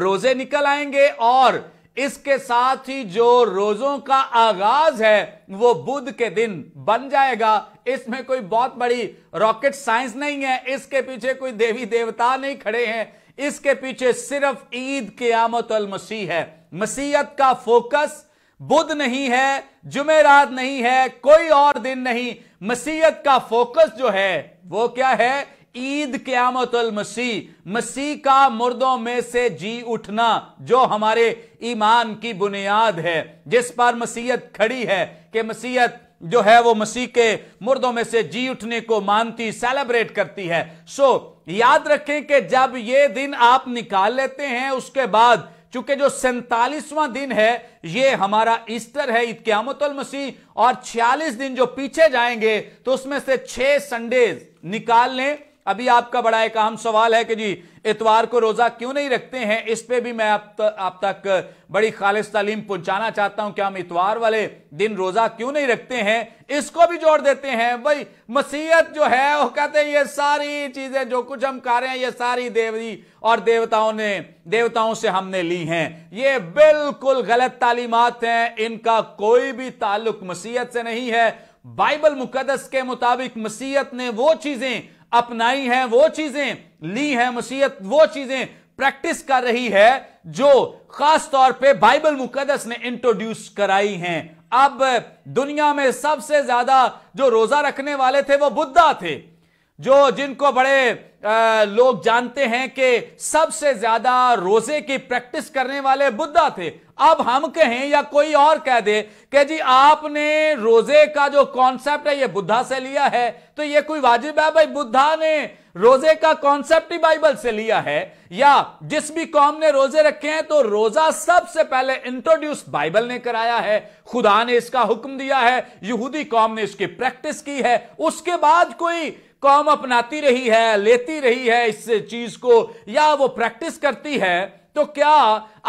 Speaker 1: रोजे निकल आएंगे और इसके साथ ही जो रोजों का आगाज है वो बुध के दिन बन जाएगा इसमें कोई बहुत बड़ी रॉकेट साइंस नहीं है इसके पीछे कोई देवी देवता नहीं खड़े हैं इसके पीछे सिर्फ ईद के अल मसीह है मसीहत का फोकस बुध नहीं है जुमेरात नहीं है कोई और दिन नहीं मसीहत का फोकस जो है वो क्या है ईद क्यामतुल मसीह मसीह का मुर्दों में से जी उठना जो हमारे ईमान की बुनियाद है जिस पर मसीहत खड़ी है कि मसीहत जो है वो मसीह के मुर्दों में से जी उठने को मानती सेलिब्रेट करती है सो so, याद रखें कि जब ये दिन आप निकाल लेते हैं उसके बाद चूंकि जो सैतालीसवां दिन है ये हमारा ईस्टर है ईद क्यामतुल मसीह और 46 दिन जो पीछे जाएंगे तो उसमें से छह संडे निकाल लें अभी आपका बड़ा एक अहम सवाल है कि जी इतवार को रोजा क्यों नहीं रखते हैं इस पे भी मैं आप, त, आप तक बड़ी खालिश तालीम पहुंचाना चाहता हूं कि हम इतवार वाले दिन रोजा क्यों नहीं रखते हैं इसको भी जोड़ देते हैं भाई मसीहत जो है वो कहते हैं ये सारी चीजें जो कुछ हम कर रहे हैं ये सारी देवी और देवताओं ने देवताओं से हमने ली हैं ये बिल्कुल गलत तालीमत हैं इनका कोई भी ताल्लुक मसीहत से नहीं है बाइबल मुकदस के मुताबिक मसीहत ने वो चीजें अपनाई हैं वो चीजें ली हैं मसीहत वो चीजें प्रैक्टिस कर रही है जो खास तौर पे बाइबल मुकदस ने इंट्रोड्यूस कराई हैं अब दुनिया में सबसे ज्यादा जो रोजा रखने वाले थे वो बुद्धा थे जो जिनको बड़े लोग जानते हैं कि सबसे ज्यादा रोजे की प्रैक्टिस करने वाले बुद्धा थे अब हम कहें या कोई और कह दे कि जी आपने रोजे का जो कॉन्सेप्ट है ये बुद्धा से लिया है तो ये कोई वाजिब है भाई बुद्धा ने रोजे का कॉन्सेप्ट ही बाइबल से लिया है या जिस भी कौम ने रोजे रखे हैं तो रोजा सबसे पहले इंट्रोड्यूस बाइबल ने कराया है खुदा ने इसका हुक्म दिया है यहूदी कौम ने इसकी प्रैक्टिस की है उसके बाद कोई कौम अपनाती रही है लेती रही है इस चीज को या वो प्रैक्टिस करती है तो क्या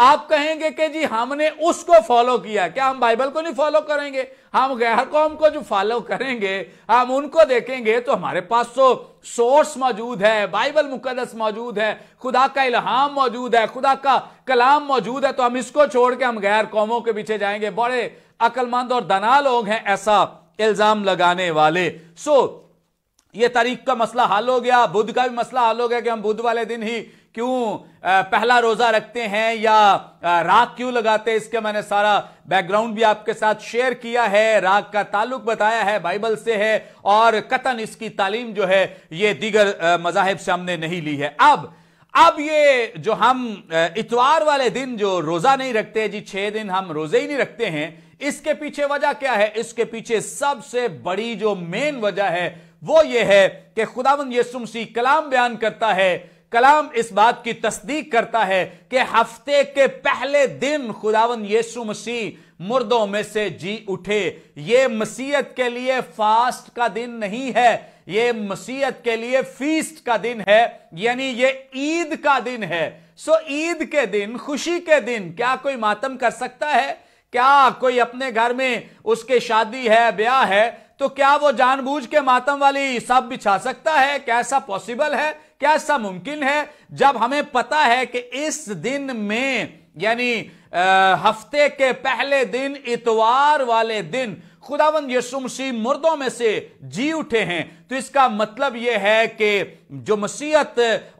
Speaker 1: आप कहेंगे कि जी हमने उसको फॉलो किया क्या हम बाइबल को नहीं फॉलो करेंगे हम गैर कौम को जो फॉलो करेंगे हम उनको देखेंगे तो हमारे पास तो सोर्स मौजूद है बाइबल मुकदस मौजूद है खुदा का इल्हाम मौजूद है खुदा का कलाम मौजूद है तो हम इसको छोड़ के हम गैर कौमों के पीछे जाएंगे बड़े अकलमंद और दना लोग हैं ऐसा इल्जाम लगाने वाले सो so, ये तारीख का मसला हल हो गया बुध का भी मसला हल हो गया कि हम बुध वाले दिन ही क्यों पहला रोजा रखते हैं या राग क्यों लगाते हैं इसके मैंने सारा बैकग्राउंड भी आपके साथ शेयर किया है राग का ताल्लुक बताया है बाइबल से है और कतन इसकी तालीम जो है ये दीगर मजाहब से हमने नहीं ली है अब अब ये जो हम इतवार वाले दिन जो रोजा नहीं रखते जी छह दिन हम रोजे ही नहीं रखते हैं इसके पीछे वजह क्या है इसके पीछे सबसे बड़ी जो मेन वजह है वो ये है कि खुदावन यसु कलाम बयान करता है कलाम इस बात की तस्दीक करता है कि हफ्ते के पहले दिन खुदावन यीशु मसीह मुर्दों में से जी उठे ये मसीहत के लिए फास्ट का दिन नहीं है ये मसीहत के लिए फीस्ट का दिन है यानी ये ईद का दिन है सो ईद के दिन खुशी के दिन क्या कोई मातम कर सकता है क्या कोई अपने घर में उसके शादी है ब्याह है तो क्या वो जानबूझ के मातम वाली सब बिछा सकता है कैसा पॉसिबल है कैसा मुमकिन है जब हमें पता है कि इस दिन में यानी हफ्ते के पहले दिन इतवार वाले दिन खुदावंद यीशु मसीह मुर्दों में से जी उठे हैं तो इसका मतलब यह है कि जो मसीहत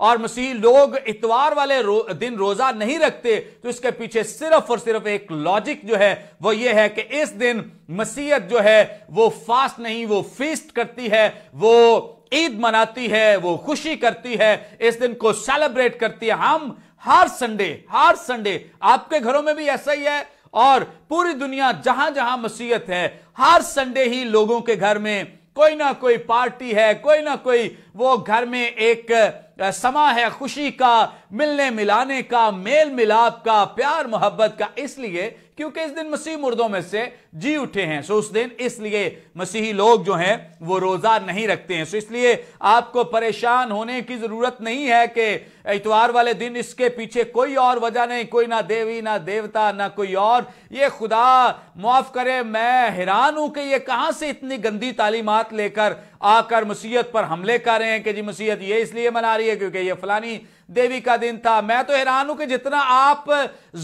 Speaker 1: और मसीह लोग इतवार वाले रो, दिन रोजा नहीं रखते तो इसके पीछे सिर्फ और सिर्फ एक लॉजिक जो है वो ये है कि इस दिन मसीहत जो है वो फास्ट नहीं वो फीस्ट करती है वो ईद मनाती है वो खुशी करती है इस दिन को सेलिब्रेट करती है हम हर संडे हर संडे आपके घरों में भी ऐसा ही है और पूरी दुनिया जहां जहां मसीहत है हर संडे ही लोगों के घर में कोई ना कोई पार्टी है कोई ना कोई वो घर में एक समा है खुशी का मिलने मिलाने का मेल मिलाप का प्यार मोहब्बत का इसलिए क्योंकि इस दिन मसीह मुर्दों में से जी उठे हैं सो उस दिन इसलिए मसीही लोग जो हैं वो रोजा नहीं रखते हैं सो इसलिए आपको परेशान होने की जरूरत नहीं है कि इतवार वाले दिन इसके पीछे कोई और वजह नहीं कोई ना देवी ना देवता ना कोई और ये खुदा माफ करे मैं हैरान हूं कि ये कहां से इतनी गंदी तालीमत लेकर आकर मसीहत पर हमले कर रहे हैं कि जी मसीहत ये इसलिए मना रही है क्योंकि ये फलानी देवी का दिन था मैं तो हैरान हूं कि जितना आप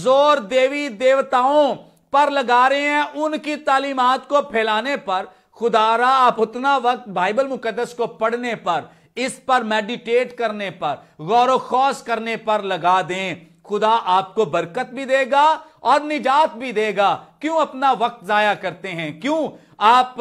Speaker 1: जोर देवी देवताओं पर लगा रहे हैं उनकी तालीमत को फैलाने पर खुदारा आप उतना वक्त बाइबल मुकदस को पढ़ने पर इस पर मेडिटेट करने पर गौर खौस करने पर लगा दें खुदा आपको बरकत भी देगा और निजात भी देगा क्यों अपना वक्त जाया करते हैं क्यों आप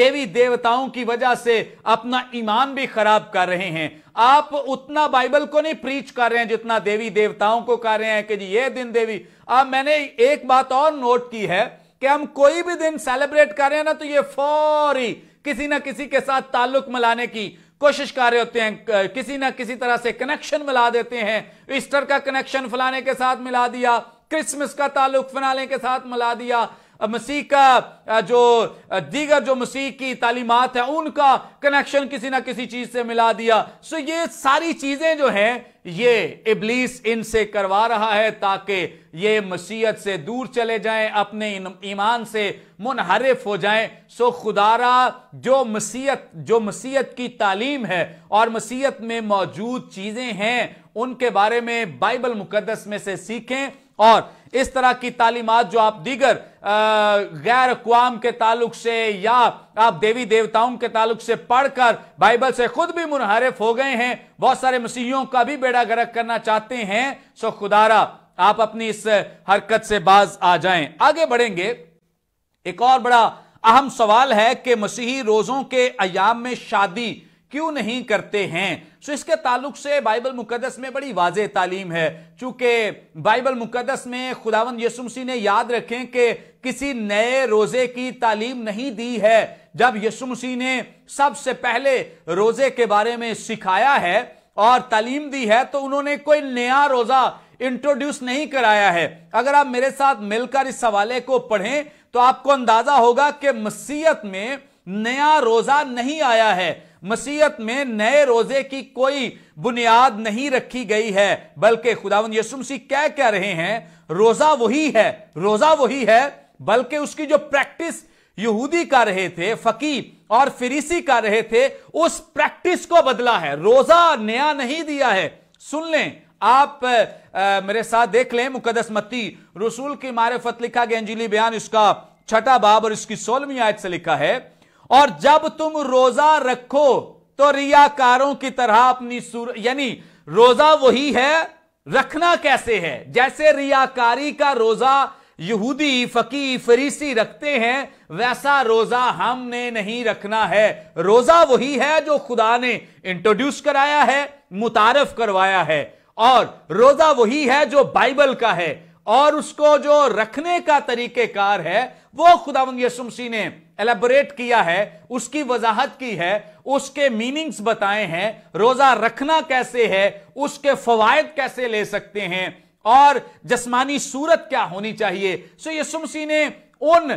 Speaker 1: देवी देवताओं की वजह से अपना ईमान भी खराब कर रहे हैं आप उतना बाइबल को नहीं प्रीच कर रहे हैं जितना देवी देवताओं को कर रहे हैं कि जी ये दिन देवी अब मैंने एक बात और नोट की है कि हम कोई भी दिन सेलिब्रेट कर रहे हैं ना तो ये फौरी किसी ना किसी के साथ ताल्लुक मिलाने की कोशिश कर रहे होते हैं किसी ना किसी तरह से कनेक्शन मिला देते हैं ईस्टर का कनेक्शन फलाने के साथ मिला दिया क्रिसमस का ताल्लुक फनाले के साथ मिला दिया मसीह का जो दीगर जो मसीह की तालीमत है उनका कनेक्शन किसी ना किसी चीज से मिला दिया सो ये सारी चीजें जो हैं ये इबलीस इनसे करवा रहा है ताकि ये मसीहत से दूर चले जाएं अपने ईमान से मुनहरफ हो जाएं सो खुदारा जो मसीहत जो मसीहत की तालीम है और मसीहत में मौजूद चीजें हैं उनके बारे में बाइबल मुकदस में से सीखें और इस तरह की तालीमत जो आप दीगर गैर अकवाम के ताल्लुक से या आप देवी देवताओं के ताल्लुक से पढ़कर बाइबल से खुद भी मुनहरफ हो गए हैं बहुत सारे मसीहियों का भी बेड़ा गर्क करना चाहते हैं सो खुदारा आप अपनी इस हरकत से बाज आ जाएं आगे बढ़ेंगे एक और बड़ा अहम सवाल है कि मसीही रोजों के अयाम में शादी क्यों नहीं करते हैं सो इसके ताल्लुक से बाइबल मुकदस में बड़ी वाज तालीम है चूंकि बाइबल मुकदस में खुदावंद यसुमसी ने याद रखें कि किसी नए रोजे की तालीम नहीं दी है जब यसुमसी ने सबसे पहले रोजे के बारे में सिखाया है और तालीम दी है तो उन्होंने कोई नया रोजा इंट्रोड्यूस नहीं कराया है अगर आप मेरे साथ मिलकर इस हवाले को पढ़ें तो आपको अंदाजा होगा कि मसीहत में नया रोजा नहीं आया है मसीहत में नए रोजे की कोई बुनियाद नहीं रखी गई है बल्कि खुदावन यसुमसी क्या कह रहे हैं रोजा वही है रोजा वही है बल्कि उसकी जो प्रैक्टिस यहूदी कर रहे थे फकी और फिरीसी कर रहे थे उस प्रैक्टिस को बदला है रोजा नया नहीं दिया है सुन लें आप आ, मेरे साथ देख लें मुकदस मत्ती रसूल की फत लिखा गया अंजिली बयान इसका छठा बाब और इसकी सोलहवीं आयत से लिखा है और जब तुम रोजा रखो तो रियाकारों की तरह अपनी सूर यानी रोजा वही है रखना कैसे है जैसे रियाकारी का रोजा यहूदी फकी फरीसी रखते हैं वैसा रोजा हमने नहीं रखना है रोजा वही है जो खुदा ने इंट्रोड्यूस कराया है मुतारफ करवाया है और रोजा वही है जो बाइबल का है और उसको जो रखने का तरीकेकार है वो खुदावंद यसुम ने एलेबोरेट किया है उसकी वजाहत की है उसके मीनिंग्स बताए हैं रोजा रखना कैसे है उसके फवायद कैसे ले सकते हैं और जस्मानी सूरत क्या होनी चाहिए सो यसुम ने उन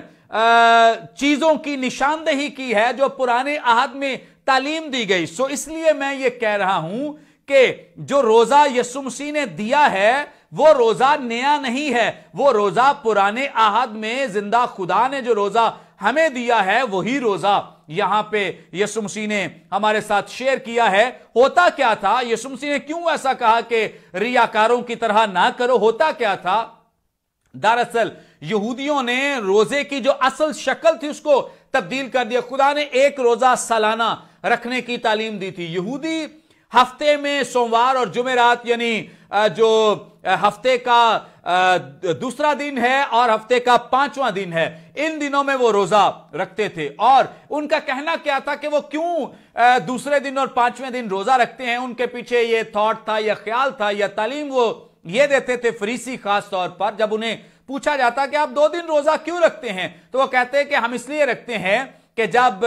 Speaker 1: चीजों की निशानदेही की है जो पुराने आहद में तालीम दी गई सो इसलिए मैं ये कह रहा हूं कि जो रोजा यसुमसी ने दिया है वो रोजा नया नहीं है वो रोजा पुराने आहद में जिंदा खुदा ने जो रोजा हमें दिया है वही रोजा यहां पे यसुमसी ने हमारे साथ शेयर किया है होता क्या था यसुमसी ने क्यों ऐसा कहा कि रियाकारों की तरह ना करो होता क्या था दरअसल यहूदियों ने रोजे की जो असल शक्ल थी उसको तब्दील कर दिया खुदा ने एक रोजा सालाना रखने की तालीम दी थी यहूदी हफ्ते में सोमवार और जुमेरात यानी जो हफ्ते का दूसरा दिन है और हफ्ते का पांचवा दिन है इन दिनों में वो रोजा रखते थे और उनका कहना क्या था कि वो क्यों दूसरे दिन और पांचवें दिन रोजा रखते हैं उनके पीछे ये थॉट था या ख्याल था या तालीम वो ये देते थे फरीसी खास तौर पर जब उन्हें पूछा जाता कि आप दो दिन रोजा क्यों रखते हैं तो वो कहते हैं कि हम इसलिए रखते हैं कि जब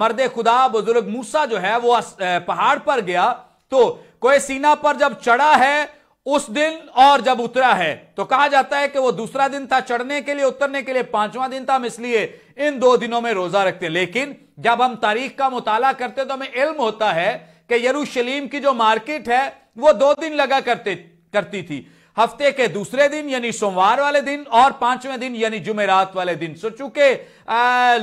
Speaker 1: मर्द खुदा बुजुर्ग मूसा जो है वो पहाड़ पर गया तो कोई सीना पर जब चढ़ा है उस दिन और जब उतरा है तो कहा जाता है कि वो दूसरा दिन था चढ़ने के लिए उतरने के लिए पांचवा दिन था हम इसलिए इन दो दिनों में रोजा रखते लेकिन जब हम तारीख का मुताला करते तो हमें इल्म होता है कि यरूशलीम की जो मार्केट है वो दो दिन लगा करते करती थी हफ्ते के दूसरे दिन यानी सोमवार वाले दिन और पांचवें दिन यानी जुमेरात वाले दिन सो चूंकि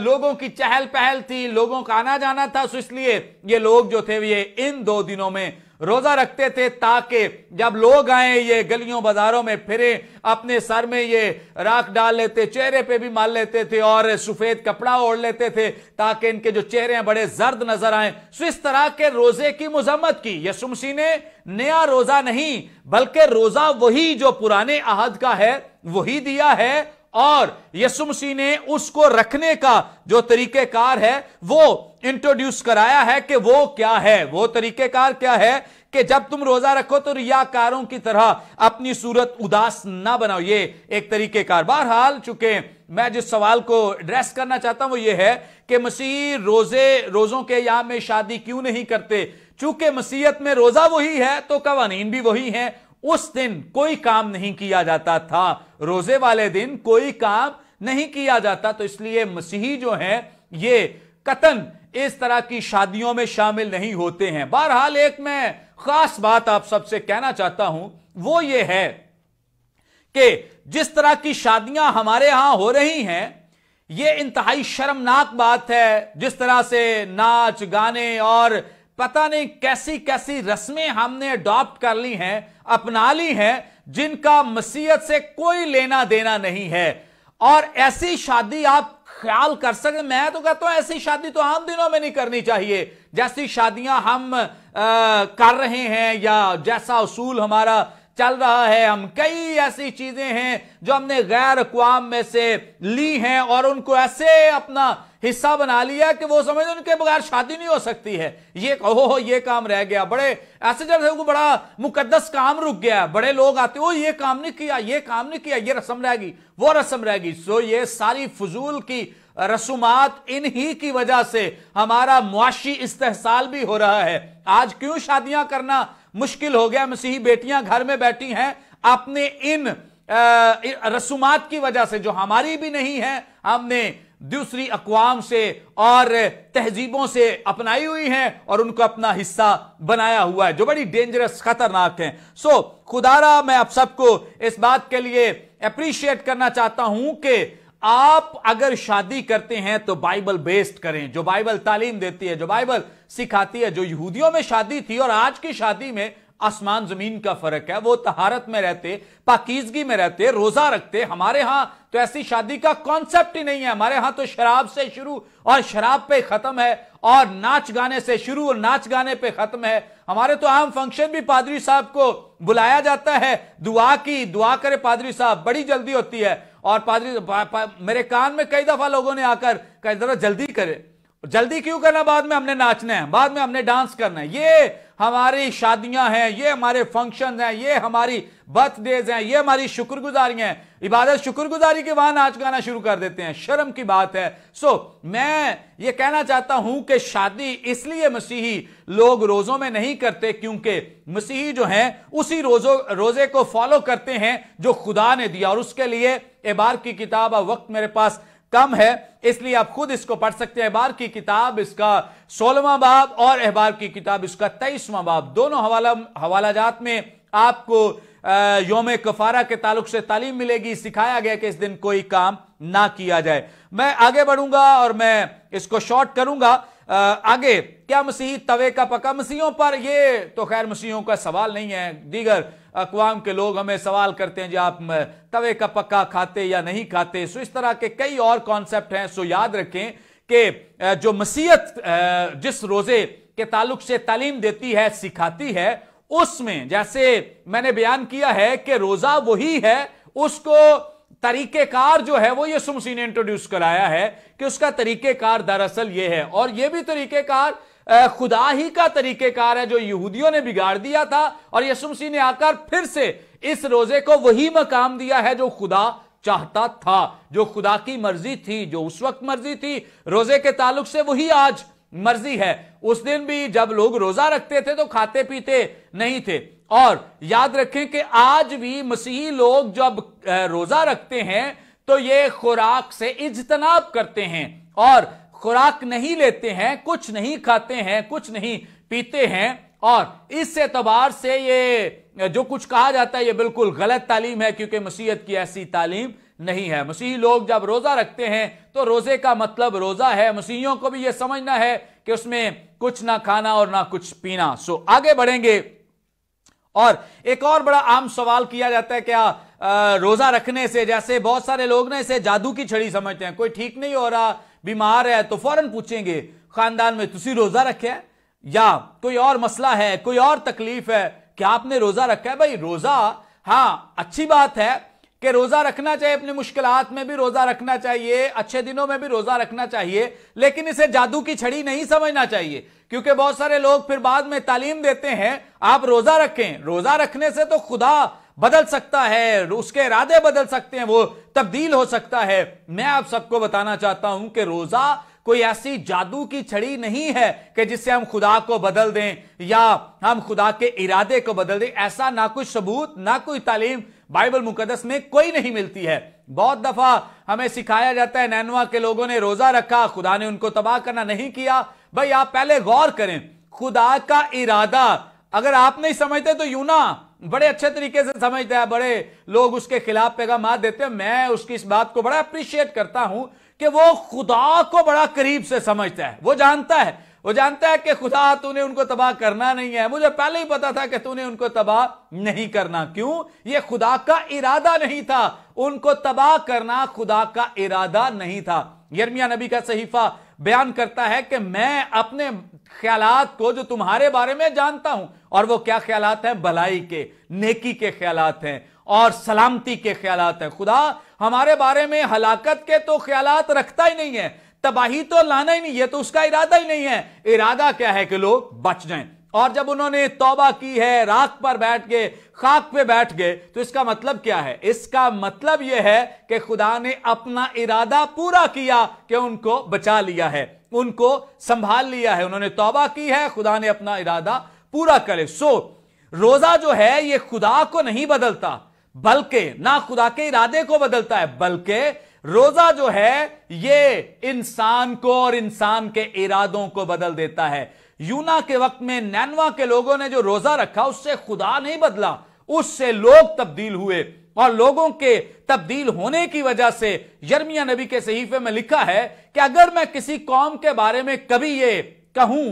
Speaker 1: लोगों की चहल पहल थी लोगों का आना जाना था सो इसलिए ये लोग जो थे ये इन दो दिनों में रोजा रखते थे ताकि जब लोग आए ये गलियों बाजारों में फिरे अपने सर में ये राख डाल लेते चेहरे पे भी मार लेते थे और सफेद कपड़ा ओढ़ लेते थे ताकि इनके जो चेहरे हैं बड़े जर्द नजर आए सो इस तरह के रोजे की मजम्मत की यशुमसी ने नया रोजा नहीं बल्कि रोजा वही जो पुराने अहद का है वही दिया है और यसु मसीह ने उसको रखने का जो तरीकेकार है वो इंट्रोड्यूस कराया है कि वो क्या है वो तरीकेकार क्या है कि जब तुम रोजा रखो तो रियाकारों की तरह अपनी सूरत उदास ना बनाओ ये एक तरीकेकार बहरहाल चूंकि मैं जिस सवाल को एड्रेस करना चाहता हूं वो ये है कि मसीह रोजे रोजों के या में शादी क्यों नहीं करते चूंकि मसीहत में रोजा वही है तो कवानीन भी वही है उस दिन कोई काम नहीं किया जाता था रोजे वाले दिन कोई काम नहीं किया जाता तो इसलिए मसीही जो है ये कतन इस तरह की शादियों में शामिल नहीं होते हैं बहरहाल एक मैं खास बात आप सबसे कहना चाहता हूं वो ये है कि जिस तरह की शादियां हमारे यहां हो रही हैं ये इंतहाई शर्मनाक बात है जिस तरह से नाच गाने और पता नहीं कैसी कैसी रस्में हमने अडॉप्ट कर ली हैं अपना ली हैं जिनका मसीहत से कोई लेना देना नहीं है और ऐसी शादी आप ख्याल कर सकते मैं तो कहता हूं ऐसी शादी तो आम दिनों में नहीं करनी चाहिए जैसी शादियां हम आ, कर रहे हैं या जैसा उसूल हमारा चल रहा है हम कई ऐसी चीजें हैं जो हमने गैर अकवाम में से ली हैं और उनको ऐसे अपना हिस्सा बना लिया कि वो समझ उनके बगैर शादी नहीं हो सकती है ये कहो ये काम रह गया बड़े ऐसे जब को बड़ा मुकदस काम रुक गया बड़े लोग आते हो ये काम नहीं किया ये काम नहीं किया ये रस्म रहेगी वो रस्म रहेगी सो ये सारी फजूल की रसूमात इन्हीं की वजह से हमारा मुआशी इस्तेसाल भी हो रहा है आज क्यों शादियां करना मुश्किल हो गया मसीही बेटियां घर में बैठी हैं आपने इन रसूमात की वजह से जो हमारी भी नहीं है हमने दूसरी अकवाम से और तहजीबों से अपनाई हुई हैं और उनको अपना हिस्सा बनाया हुआ है जो बड़ी डेंजरस खतरनाक है सो so, खुदारा मैं आप सबको इस बात के लिए अप्रिशिएट करना चाहता हूं कि आप अगर शादी करते हैं तो बाइबल बेस्ड करें जो बाइबल तालीम देती है जो बाइबल सिखाती है जो यहूदियों में शादी थी और आज की शादी में आसमान जमीन का फर्क है वो तहारत में रहते पाकिजगी में रहते रोजा रखते हमारे यहां तो ऐसी शादी का कॉन्सेप्ट ही नहीं है हमारे यहां तो शराब से शुरू और शराब पे खत्म है और नाच गाने से शुरू और नाच गाने पे खत्म है हमारे तो आम फंक्शन भी पादरी साहब को बुलाया जाता है दुआ की दुआ करे पादरी साहब बड़ी जल्दी होती है और पादरी पा, पा, मेरे कान में कई दफा लोगों ने आकर कहा जरा जल्दी करे जल्दी क्यों करना बाद में हमने नाचना है बाद में हमने डांस करना है ये हमारी शादियां हैं ये हमारे फंक्शन हैं ये हमारी बर्थडेज हैं ये हमारी शुक्रगुजारियां हैं इबादत शुक्रगुजारी के वाहन नाच गाना शुरू कर देते हैं शर्म की बात है सो मैं ये कहना चाहता हूं कि शादी इसलिए मसीही लोग रोजों में नहीं करते क्योंकि मसीही जो हैं उसी रोजो रोजे को फॉलो करते हैं जो खुदा ने दिया और उसके लिए एबार की किताब अब वक्त मेरे पास कम है इसलिए आप खुद इसको पढ़ सकते हैं अहबार की किताब इसका सोलवा बाब और अहबार की किताब इसका तेईसवां बाब दोनों हवाला जात में आपको योम कफारा के ताल्लुक से तालीम मिलेगी सिखाया गया कि इस दिन कोई काम ना किया जाए मैं आगे बढ़ूंगा और मैं इसको शॉर्ट करूंगा आगे क्या मसीह तवे का पका मसीहों पर ये तो खैर मसीहों का सवाल नहीं है दीगर अकवाम के लोग हमें सवाल करते हैं जी आप तवे का पक्का खाते या नहीं खाते सो इस तरह के कई और कॉन्सेप्ट हैं सो याद रखें कि जो मसीहत जिस रोजे के ताल्लुक से तालीम देती है सिखाती है उसमें जैसे मैंने बयान किया है कि रोजा वही है उसको तरीकेकार जो है वो सुमसी ने इंट्रोड्यूस कराया है कि उसका तरीकेकार दरअसल ये है और ये भी तरीकेकार खुदा ही का तरीकेकार है जो यहूदियों ने बिगाड़ दिया था और यसुमसी ने आकर फिर से इस रोजे को वही मकाम दिया है जो खुदा चाहता था जो खुदा की मर्जी थी जो उस वक्त मर्जी थी रोजे के ताल्लुक से वही आज मर्जी है उस दिन भी जब लोग रोजा रखते थे तो खाते पीते नहीं थे और याद रखें कि आज भी मसीही लोग जब रोजा रखते हैं तो ये खुराक से इजतनाब करते हैं और खुराक नहीं लेते हैं कुछ नहीं खाते हैं कुछ नहीं पीते हैं और इस एतबार से ये जो कुछ कहा जाता है ये बिल्कुल गलत तालीम है क्योंकि मसीहत की ऐसी तालीम नहीं है मसीही लोग जब रोज़ा रखते हैं तो रोज़े का मतलब रोज़ा है मसीहियों को भी यह समझना है कि उसमें कुछ ना खाना और ना कुछ पीना सो आगे बढ़ेंगे और एक और बड़ा आम सवाल किया जाता है क्या रोज़ा रखने से जैसे बहुत सारे लोग ना इसे जादू की छड़ी समझते हैं कोई ठीक नहीं हो रहा बीमार है तो फौरन पूछेंगे खानदान में तुसी रोज़ा रखे या कोई और मसला है कोई और तकलीफ है क्या आपने रोज़ा रखा है भाई रोज़ा हाँ अच्छी बात है कि रोजा रखना चाहिए अपनी मुश्किल में भी रोजा रखना चाहिए अच्छे दिनों में भी रोजा रखना चाहिए लेकिन इसे जादू की छड़ी नहीं समझना चाहिए क्योंकि बहुत सारे लोग फिर बाद में तालीम देते हैं आप रोजा रखें रोजा रखने से तो खुदा बदल सकता है उसके इरादे बदल सकते हैं वो तब्दील हो सकता है मैं आप सबको बताना चाहता हूं कि रोजा कोई ऐसी जादू की छड़ी नहीं है कि जिससे हम खुदा को बदल दें या हम खुदा के इरादे को बदल दें ऐसा ना कोई सबूत ना कोई तालीम बाइबल मुकदस में कोई नहीं मिलती है बहुत दफा हमें सिखाया जाता है नैनवा के लोगों ने रोजा रखा खुदा ने उनको तबाह करना नहीं किया भाई आप पहले गौर करें खुदा का इरादा अगर आप नहीं समझते तो यूना बड़े अच्छे तरीके से समझता है बड़े लोग उसके खिलाफ पैगाम देते हैं मैं उसकी इस बात को बड़ा अप्रिशिएट करता हूं कि वो खुदा को बड़ा करीब से समझता है वो जानता है वो जानता है कि खुदा तूने उनको तबाह करना नहीं है मुझे पहले ही पता था कि तूने उनको तबाह नहीं करना क्यों ये खुदा का इरादा नहीं था उनको तबाह करना खुदा का इरादा नहीं था यर्मिया नबी का सहीफा बयान करता है कि मैं अपने ख्याल को जो तुम्हारे बारे में जानता हूं और वो क्या ख्याल हैं भलाई के नेकी के ख्याल हैं और सलामती के ख्याल हैं खुदा हमारे बारे में हलाकत के तो ख्याल रखता ही नहीं है तबाही तो लाना ही नहीं है तो उसका इरादा ही नहीं है इरादा क्या है कि लोग बच जाएं और जब उन्होंने तौबा की है राख पर बैठ गए खाक पे बैठ गए तो इसका मतलब क्या है इसका मतलब यह है कि खुदा ने अपना इरादा पूरा किया कि उनको बचा लिया है उनको संभाल लिया है उन्होंने तौबा की है खुदा ने अपना इरादा पूरा करे सो रोजा जो है यह खुदा को नहीं बदलता बल्कि ना खुदा के इरादे को बदलता है बल्कि रोजा जो है ये इंसान को और इंसान के इरादों को बदल देता है यूना के वक्त में नैनवा के लोगों ने जो रोजा रखा उससे खुदा नहीं बदला उससे लोग तब्दील हुए और लोगों के तब्दील होने की वजह से यर्मिया नबी के सहीफे में लिखा है कि अगर मैं किसी कौम के बारे में कभी ये कहूं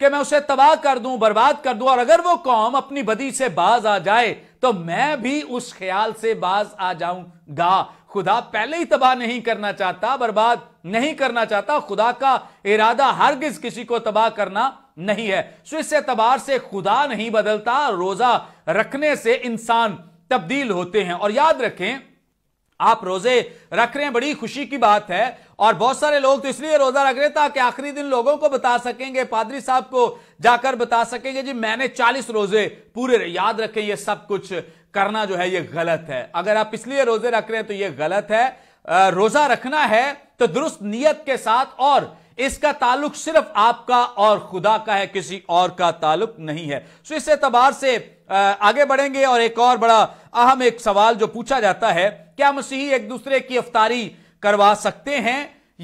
Speaker 1: कि मैं उसे तबाह कर दूं बर्बाद कर दूं और अगर वो कौम अपनी बदी से बाज आ जाए तो मैं भी उस ख्याल से बाज आ जाऊंगा खुदा पहले ही तबाह नहीं करना चाहता बर्बाद नहीं करना चाहता खुदा का इरादा हरगिज किसी को तबाह करना नहीं है सो इस एतबार से खुदा नहीं बदलता रोजा रखने से इंसान तब्दील होते हैं और याद रखें आप रोजे रख रहे हैं बड़ी खुशी की बात है और बहुत सारे लोग तो इसलिए रोजा रख रहे हैं ताकि आखिरी दिन लोगों को बता सकेंगे पादरी साहब को जाकर बता सकेंगे जी मैंने 40 रोजे पूरे याद रखें ये सब कुछ करना जो है ये गलत है अगर आप इसलिए रोजे रख रहे हैं तो ये गलत है रोजा रखना है तो दुरुस्त नीयत के साथ और इसका ताल्लुक सिर्फ आपका और खुदा का है किसी और का ताल्लुक नहीं है सो इस एतबार से आगे बढ़ेंगे और एक और बड़ा अहम एक सवाल जो पूछा जाता है क्या मसीही एक दूसरे की अफतारी करवा सकते हैं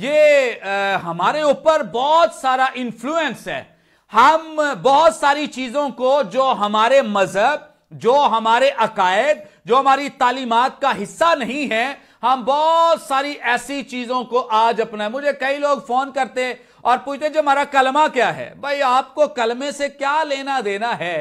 Speaker 1: ये हमारे ऊपर बहुत सारा इन्फ्लुएंस है हम बहुत सारी चीजों को जो हमारे मजहब जो हमारे अकायद जो हमारी तालीमत का हिस्सा नहीं है हम बहुत सारी ऐसी चीजों को आज अपना मुझे कई लोग फोन करते और पूछते जो हमारा कलमा क्या है भाई आपको कलमे से क्या लेना देना है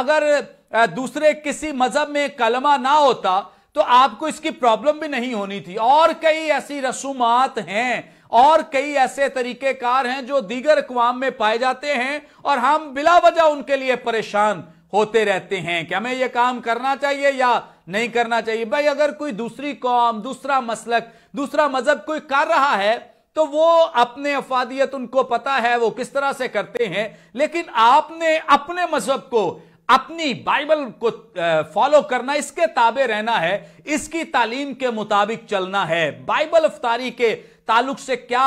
Speaker 1: अगर दूसरे किसी मजहब में कलमा ना होता तो आपको इसकी प्रॉब्लम भी नहीं होनी थी और कई ऐसी रसूमात हैं और कई ऐसे तरीक़ेकार हैं जो दीगर अकवाम में पाए जाते हैं और हम बिला वजह उनके लिए परेशान होते रहते हैं कि हमें यह काम करना चाहिए या नहीं करना चाहिए भाई अगर कोई दूसरी कौम दूसरा मसलक दूसरा मजहब कोई कर रहा है तो वो अपने अफादियत उनको पता है वो किस तरह से करते हैं लेकिन आपने अपने मजहब को अपनी बाइबल को फॉलो करना इसके ताबे रहना है इसकी तालीम के मुताबिक चलना है बाइबल अफतारी के ताल्लुक से क्या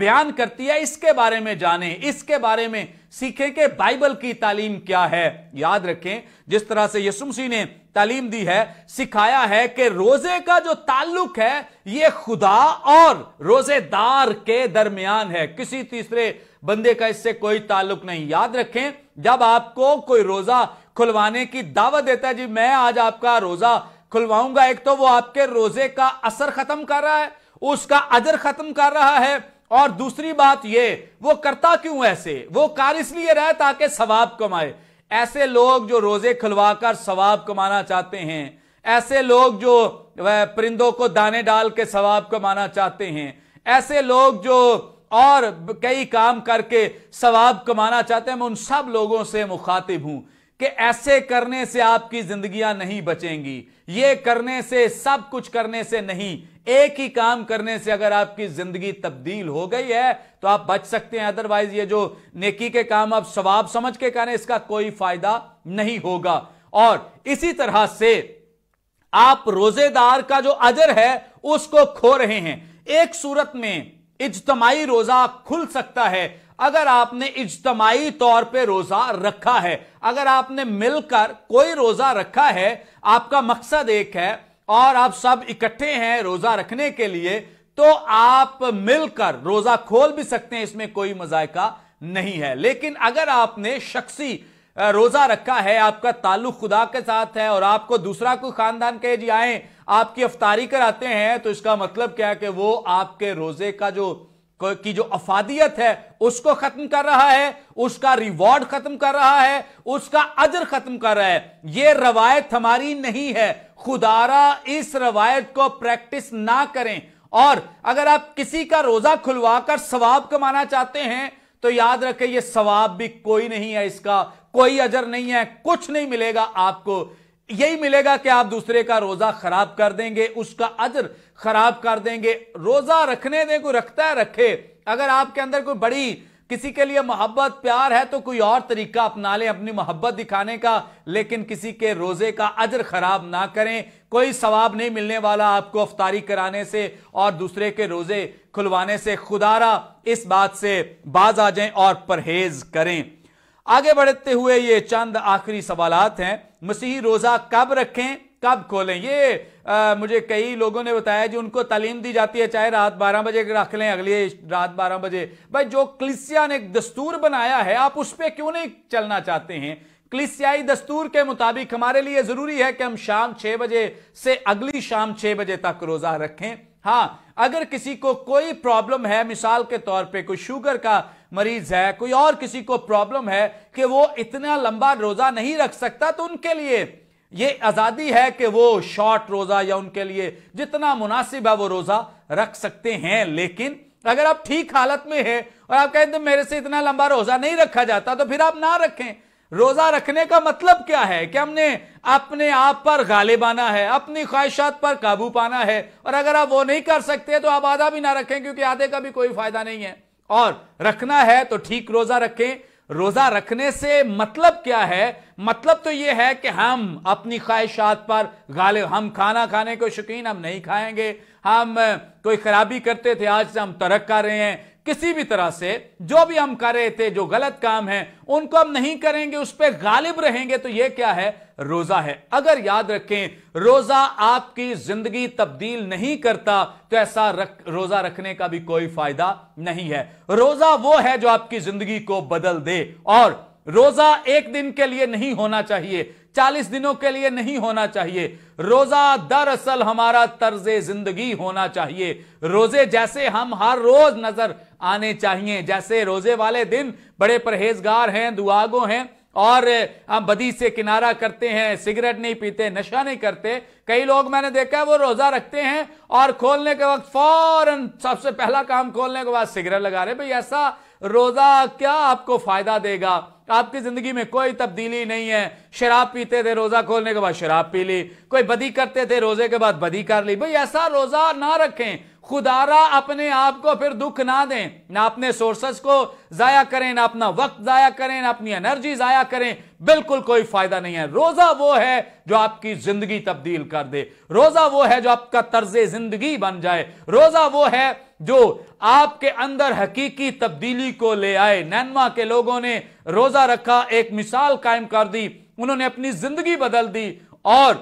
Speaker 1: बयान करती है इसके बारे में जाने इसके बारे में सीखें कि बाइबल की तालीम क्या है याद रखें जिस तरह से यसुमसी ने तालीम दी है सिखाया है कि रोजे का जो ताल्लुक है यह खुदा और रोजेदार के दरमियान है किसी तीसरे बंदे का इससे कोई ताल्लुक नहीं याद रखें जब आपको कोई रोजा खुलवाने की दावत देता है जी मैं आज आपका रोजा खुलवाऊंगा एक तो वो आपके रोजे का असर खत्म कर रहा है उसका अजर खत्म कर रहा है और दूसरी बात ये वो करता क्यों ऐसे वो कार इसलिए रहे ताकि सवाब कमाए ऐसे लोग जो रोजे खुलवाकर सवाब कमाना चाहते हैं ऐसे लोग जो परिंदों को दाने डाल के सवाब कमाना चाहते हैं ऐसे लोग जो और कई काम करके सवाब कमाना चाहते हैं मैं उन सब लोगों से मुखातिब हूं कि ऐसे करने से आपकी जिंदगियां नहीं बचेंगी ये करने से सब कुछ करने से नहीं एक ही काम करने से अगर आपकी जिंदगी तब्दील हो गई है तो आप बच सकते हैं अदरवाइज ये जो नेकी के काम आप स्वाब समझ के करें इसका कोई फायदा नहीं होगा और इसी तरह से आप रोजेदार का जो अजर है उसको खो रहे हैं एक सूरत में इजतमाही रोजा खुल सकता है अगर आपने इजतमाही तौर पे रोजा रखा है अगर आपने मिलकर कोई रोजा रखा है आपका मकसद एक है और आप सब इकट्ठे हैं रोजा रखने के लिए तो आप मिलकर रोजा खोल भी सकते हैं इसमें कोई मजायका नहीं है लेकिन अगर आपने शख्सी रोजा रखा है आपका ताल्लुक खुदा के साथ है और आपको दूसरा कोई खानदान कहे जी आए आपकी अफतारी कराते हैं तो इसका मतलब क्या है कि वो आपके रोजे का जो की जो अफादियत है उसको खत्म कर रहा है उसका रिवॉर्ड खत्म कर रहा है उसका अजर खत्म कर रहा है यह रवायत हमारी नहीं है खुदारा इस रवायत को प्रैक्टिस ना करें और अगर आप किसी का रोजा खुलवाकर सवाब कमाना चाहते हैं तो याद रखें यह सवाब भी कोई नहीं है इसका कोई अजर नहीं है कुछ नहीं मिलेगा आपको यही मिलेगा कि आप दूसरे का रोजा खराब कर देंगे उसका अजर खराब कर देंगे रोजा रखने दें कोई रखता है रखे अगर आपके अंदर कोई बड़ी किसी के लिए मोहब्बत प्यार है तो कोई और तरीका अपना लें अपनी मोहब्बत दिखाने का लेकिन किसी के रोजे का अजर खराब ना करें कोई सवाब नहीं मिलने वाला आपको अफतारी कराने से और दूसरे के रोजे खुलवाने से खुदारा इस बात से बाज आ जाए और परहेज करें आगे बढ़ते हुए ये चंद आखिरी सवालत हैं मसीही रोज़ा कब रखें कब खोलें ये आ, मुझे कई लोगों ने बताया जी उनको तालीम दी जाती है चाहे रात 12 बजे रख लें अगले रात 12 बजे भाई जो क्लिसिया ने एक दस्तूर बनाया है आप उस पर क्यों नहीं चलना चाहते हैं क्लिसियाई दस्तूर के मुताबिक हमारे लिए ज़रूरी है कि हम शाम छः बजे से अगली शाम छः बजे तक रोज़ा रखें हाँ अगर किसी को कोई प्रॉब्लम है मिसाल के तौर पे कोई शुगर का मरीज है कोई और किसी को प्रॉब्लम है कि वो इतना लंबा रोजा नहीं रख सकता तो उनके लिए ये आज़ादी है कि वो शॉर्ट रोज़ा या उनके लिए जितना मुनासिब है वो रोज़ा रख सकते हैं लेकिन अगर आप ठीक हालत में है और आप कहते तो मेरे से इतना लंबा रोज़ा नहीं रखा जाता तो फिर आप ना रखें रोज़ा रखने का मतलब क्या है कि हमने अपने आप पर गाले आना है अपनी ख्वाहिशात पर काबू पाना है और अगर आप वो नहीं कर सकते तो आप आधा भी ना रखें क्योंकि आधे का भी कोई फ़ायदा नहीं है और रखना है तो ठीक रोजा रखें रोजा रखने से मतलब क्या है मतलब तो यह है कि हम अपनी ख्वाहिशात पर गाले हम खाना खाने को शौकीन हम नहीं खाएंगे हम कोई खराबी करते थे आज से हम तरक कर रहे हैं किसी भी तरह से जो भी हम कर रहे थे जो गलत काम है उनको हम नहीं करेंगे उस पर गालिब रहेंगे तो यह क्या है रोजा है अगर याद रखें रोजा आपकी जिंदगी तब्दील नहीं करता तो ऐसा रख, रोजा रखने का भी कोई फायदा नहीं है रोजा वो है जो आपकी जिंदगी को बदल दे और रोजा एक दिन के लिए नहीं होना चाहिए चालीस दिनों के लिए नहीं होना चाहिए रोजा दरअसल हमारा तर्ज जिंदगी होना चाहिए रोजे जैसे हम हर रोज नजर आने चाहिए जैसे रोजे वाले दिन बड़े परहेजगार हैं दुआगो हैं और बदी से किनारा करते हैं सिगरेट नहीं पीते नशा नहीं करते कई लोग मैंने देखा है वो रोजा रखते हैं और खोलने के वक्त फौरन सबसे पहला काम खोलने के बाद सिगरेट लगा रहे भाई ऐसा रोजा क्या आपको फायदा देगा आपकी जिंदगी में कोई तब्दीली नहीं है शराब पीते थे रोजा खोलने के बाद शराब पी ली कोई बदी करते थे रोजे के बाद बदी कर ली भाई ऐसा रोजा ना रखें खुदारा अपने आप को फिर दुख ना दें ना अपने सोर्सेस को जाया करें ना अपना वक्त जाया करें ना अपनी एनर्जी जाया करें बिल्कुल कोई फायदा नहीं है रोजा वो है जो आपकी जिंदगी तब्दील कर दे रोजा वो है जो आपका तर्ज जिंदगी बन जाए रोजा वो है जो आपके अंदर हकीकी तब्दीली को ले आए नैनवा के लोगों ने रोजा रखा एक मिसाल कायम कर दी उन्होंने अपनी जिंदगी बदल दी और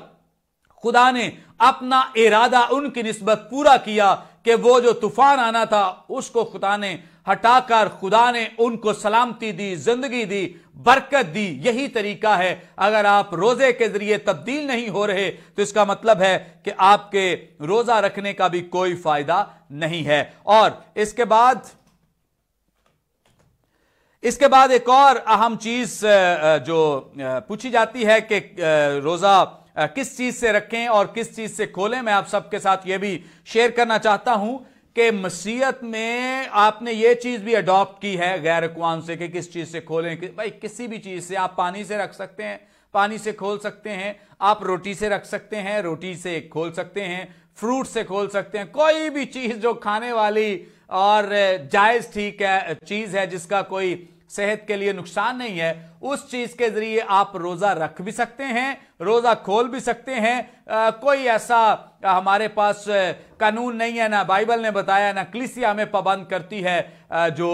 Speaker 1: खुदा ने अपना इरादा उनकी नस्बत पूरा किया कि वो जो तूफान आना था उसको खुदा ने हटाकर खुदा ने उनको सलामती दी जिंदगी दी बरकत दी यही तरीका है अगर आप रोजे के जरिए तब्दील नहीं हो रहे तो इसका मतलब है कि आपके रोजा रखने का भी कोई फायदा नहीं है और इसके बाद इसके बाद एक और अहम चीज जो पूछी जाती है कि रोजा किस चीज से रखें और किस चीज से खोलें मैं आप सबके साथ यह भी शेयर करना चाहता हूं कि मसीहत में आपने ये चीज भी अडॉप्ट की है गैर अकवान से कि किस चीज से खोलें कि, भाई किसी भी चीज से आप पानी से रख सकते हैं पानी से खोल सकते हैं आप रोटी से रख सकते हैं रोटी से खोल सकते हैं फ्रूट से खोल सकते हैं कोई भी चीज जो खाने वाली और जायज ठीक है चीज है जिसका कोई सेहत के लिए नुकसान नहीं है उस चीज के जरिए आप रोजा रख भी सकते हैं रोजा खोल भी सकते हैं आ, कोई ऐसा आ, हमारे पास कानून नहीं है ना बाइबल ने बताया ना क्लिसिया हमें पाबंद करती है आ, जो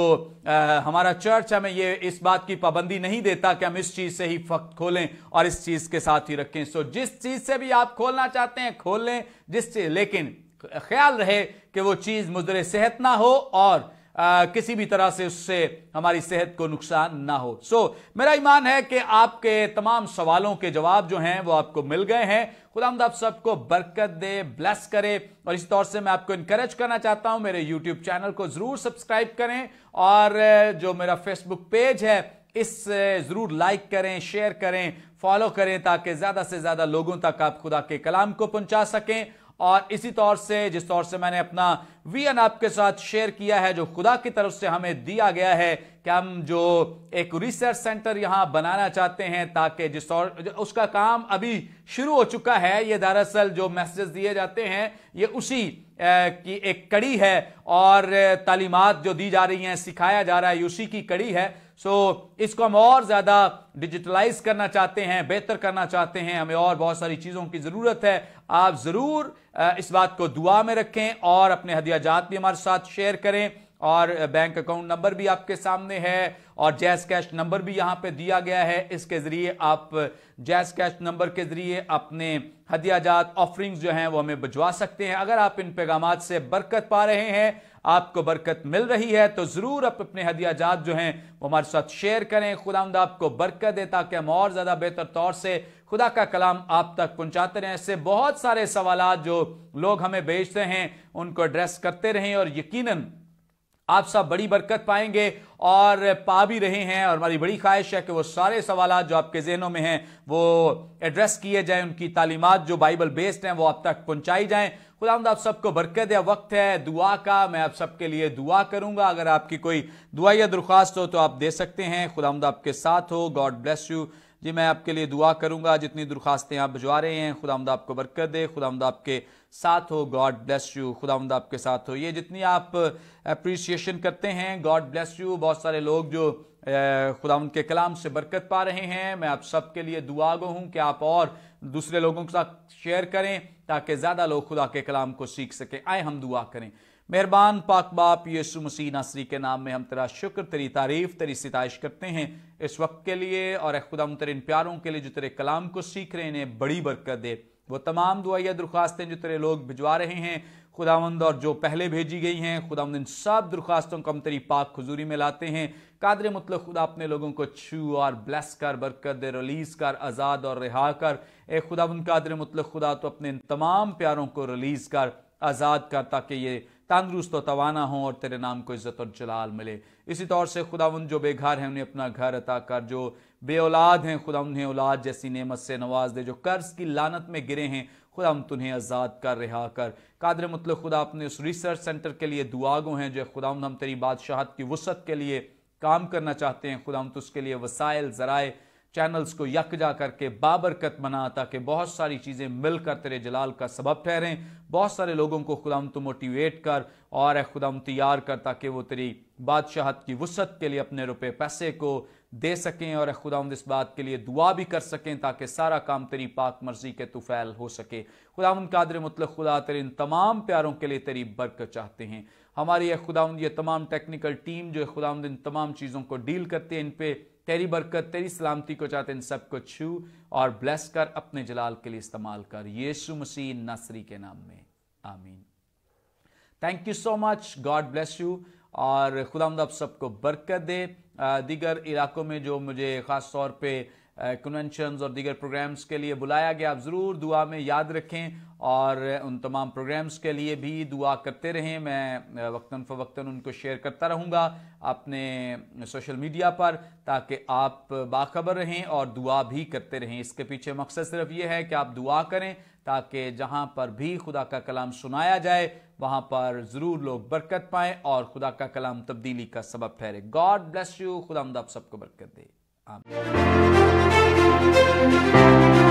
Speaker 1: आ, हमारा चर्च हमें ये इस बात की पाबंदी नहीं देता कि हम इस चीज से ही फक्त खोलें और इस चीज के साथ ही रखें सो जिस चीज से भी आप खोलना चाहते हैं खोल लें जिस लेकिन ख्याल रहे कि वो चीज मुजरे सेहत ना हो और आ, किसी भी तरह से उससे हमारी सेहत को नुकसान ना हो सो so, मेरा ईमान है कि आपके तमाम सवालों के जवाब जो हैं वो आपको मिल गए हैं खुदामद आप सबको बरकत दे ब्लेस करे और इसी तौर से मैं आपको इनकरेज करना चाहता हूं मेरे यूट्यूब चैनल को जरूर सब्सक्राइब करें और जो मेरा फेसबुक पेज है इस जरूर लाइक करें शेयर करें फॉलो करें ताकि ज्यादा से ज्यादा लोगों तक आप खुदा के कलाम को पहुंचा सकें और इसी तौर से जिस तौर से मैंने अपना वीएन आपके साथ शेयर किया है जो खुदा की तरफ से हमें दिया गया है कि हम जो एक रिसर्च सेंटर यहां बनाना चाहते हैं ताकि जिस तौर उसका काम अभी शुरू हो चुका है ये दरअसल जो मैसेज दिए जाते हैं ये उसी की एक कड़ी है और तालीमत जो दी जा रही हैं सिखाया जा रहा है उसी की कड़ी है सो so, इसको हम और ज़्यादा डिजिटलाइज करना चाहते हैं बेहतर करना चाहते हैं हमें और बहुत सारी चीज़ों की ज़रूरत है आप ज़रूर इस बात को दुआ में रखें और अपने हदिया जात भी हमारे साथ शेयर करें और बैंक अकाउंट नंबर भी आपके सामने है और जैस कैश नंबर भी यहाँ पे दिया गया है इसके ज़रिए आप जैस कैश नंबर के ज़रिए अपने हदियाजात ऑफरिंग्स जो हैं वो हमें भिजवा सकते हैं अगर आप इन पैगाम से बरकत पा रहे हैं आपको बरकत मिल रही है तो ज़रूर आप अपने हदियाजात जो हैं वो हमारे साथ शेयर करें खुदा आपको बरकत दे ताकि हम और ज़्यादा बेहतर तौर से खुदा का कलाम आप तक पहुंचाते रहें ऐसे बहुत सारे सवाल जो लोग हमें भेजते हैं उनको एड्रेस करते रहें और यकीनन आप सब बड़ी बरकत पाएंगे और पा भी रहे हैं और हमारी बड़ी ख्वाहिश है कि वो सारे सवाल जो आपके जहनों में हैं वो एड्रेस किए जाएं उनकी तालीमत जो बाइबल बेस्ड हैं वो आप तक पहुंचाई जाएं खुदा आप सबको बरकत या वक्त है दुआ का मैं आप सबके लिए दुआ करूंगा अगर आपकी कोई दुआ या दरख्वास्त हो तो आप दे सकते हैं खुदा आपके साथ हो गॉड ब्लेस यू जी मैं आपके लिए दुआ करूंगा जितनी दरख्वास्तें आप भिजवा रहे हैं खुदा आपको बरकत दे खुदा आपके साथ हो गॉड ब्लेस यू खुदावंद आपके साथ हो ये जितनी आप अप्रिसिएशन करते हैं गॉड ब्लेस यू बहुत सारे लोग जो खुदा उनके कलाम से बरकत पा रहे हैं मैं आप सबके लिए दुआ गो हूँ कि आप और दूसरे लोगों के साथ शेयर करें ताकि ज़्यादा लोग खुदा के कलाम को सीख सकें आए हम दुआ करें मेहरबान पाक बाप यीशु मसीह नासरी के नाम में हम तेरा शुक्र तेरी तारीफ तेरी सितश करते हैं इस वक्त के लिए और खुदा तेरे इन प्यारों के लिए जो तेरे कलाम को सीख रहे हैं इन्हें बड़ी बरकत दे वो तमाम दुआया दरख्वास्तें जो तेरे लोग भिजवा रहे हैं खुदावंद और जो पहले भेजी गई हैं खुदावंद इन सब दरख्वास्तों को हम तेरी पाक खजूरी में लाते हैं कादर मुतल खुदा अपने लोगों को छू और ब्लेस कर बरकत दे रिलीज़ कर आज़ाद और रिहा कर ए खुदावंद कादर मतलब खुदा तो अपने इन तमाम प्यारों को रिलीज़ कर आज़ाद कर ताकि ये तंदरुस्त और तोाना हों और तेरे नाम को इज़्ज़त और जलाल मिले इसी तौर से खुदावंद जो बेघर हैं उन्हें अपना घर अता कर जो बे औलाद हैं खुदा उन्हें औलाद जैसी नेमत से नवाज दे जो कर्ज की लानत में गिरे हैं खुदा हम तुन्हें आज़ाद कर रिहा कर कादर मतलब खुदा अपने उस रिसर्च सेंटर के लिए दुआगो हैं जो खुदा हम तेरी बादशाहत की वसत के लिए काम करना चाहते हैं खुदा हम तो उसके लिए वसायल ज़राए चैनल्स को यकजा करके बाबरकत बना ताकि बहुत सारी चीज़ें मिलकर तेरे जलाल का सबब ठहरें बहुत सारे लोगों को खुदा तो मोटिवेट कर और खुदाम तैयार कर ताकि वो तेरी बादशाहत की वसत के लिए अपने रुपये पैसे को दे सकें और खुदा इस बात के लिए दुआ भी कर सकें ताकि सारा काम तेरी पाक मर्जी के तुफैल हो सके खुदा कादर मतलब खुदा तेरे इन तमाम प्यारों के लिए तेरी बरकत चाहते हैं हमारी यह खुदा ये तमाम टेक्निकल टीम जो है इन तमाम चीज़ों को डील करते हैं इन पर तेरी बरकत तेरी सलामती को चाहते हैं इन सब को छू और ब्लेस कर अपने जलाल के लिए इस्तेमाल कर यीशु मसीह नसरी के नाम में आमीन thank you so much God bless you और खुदामद आप सबको बरकत दे दीगर इलाकों में जो मुझे ख़ास तौर पर कन्वेंशन और दीगर प्रोग्राम्स के लिए बुलाया गया आप ज़रूर दुआ में याद रखें और उन तमाम प्रोग्राम्स के लिए भी दुआ करते रहें मैं वक्ता फ़वक्ता उनको शेयर करता रहूँगा अपने सोशल मीडिया पर ताकि आप बाखबर रहें और दुआ भी करते रहें इसके पीछे मकसद सिर्फ ये है कि आप दुआ करें ताकि जहाँ पर भी खुदा का कलाम सुनाया जाए वहां पर जरूर लोग बरकत पाए और खुदा का कलाम तब्दीली का सबब ठहरे गॉड ब्लेस यू खुदा आप सबको बरकत दे आमीन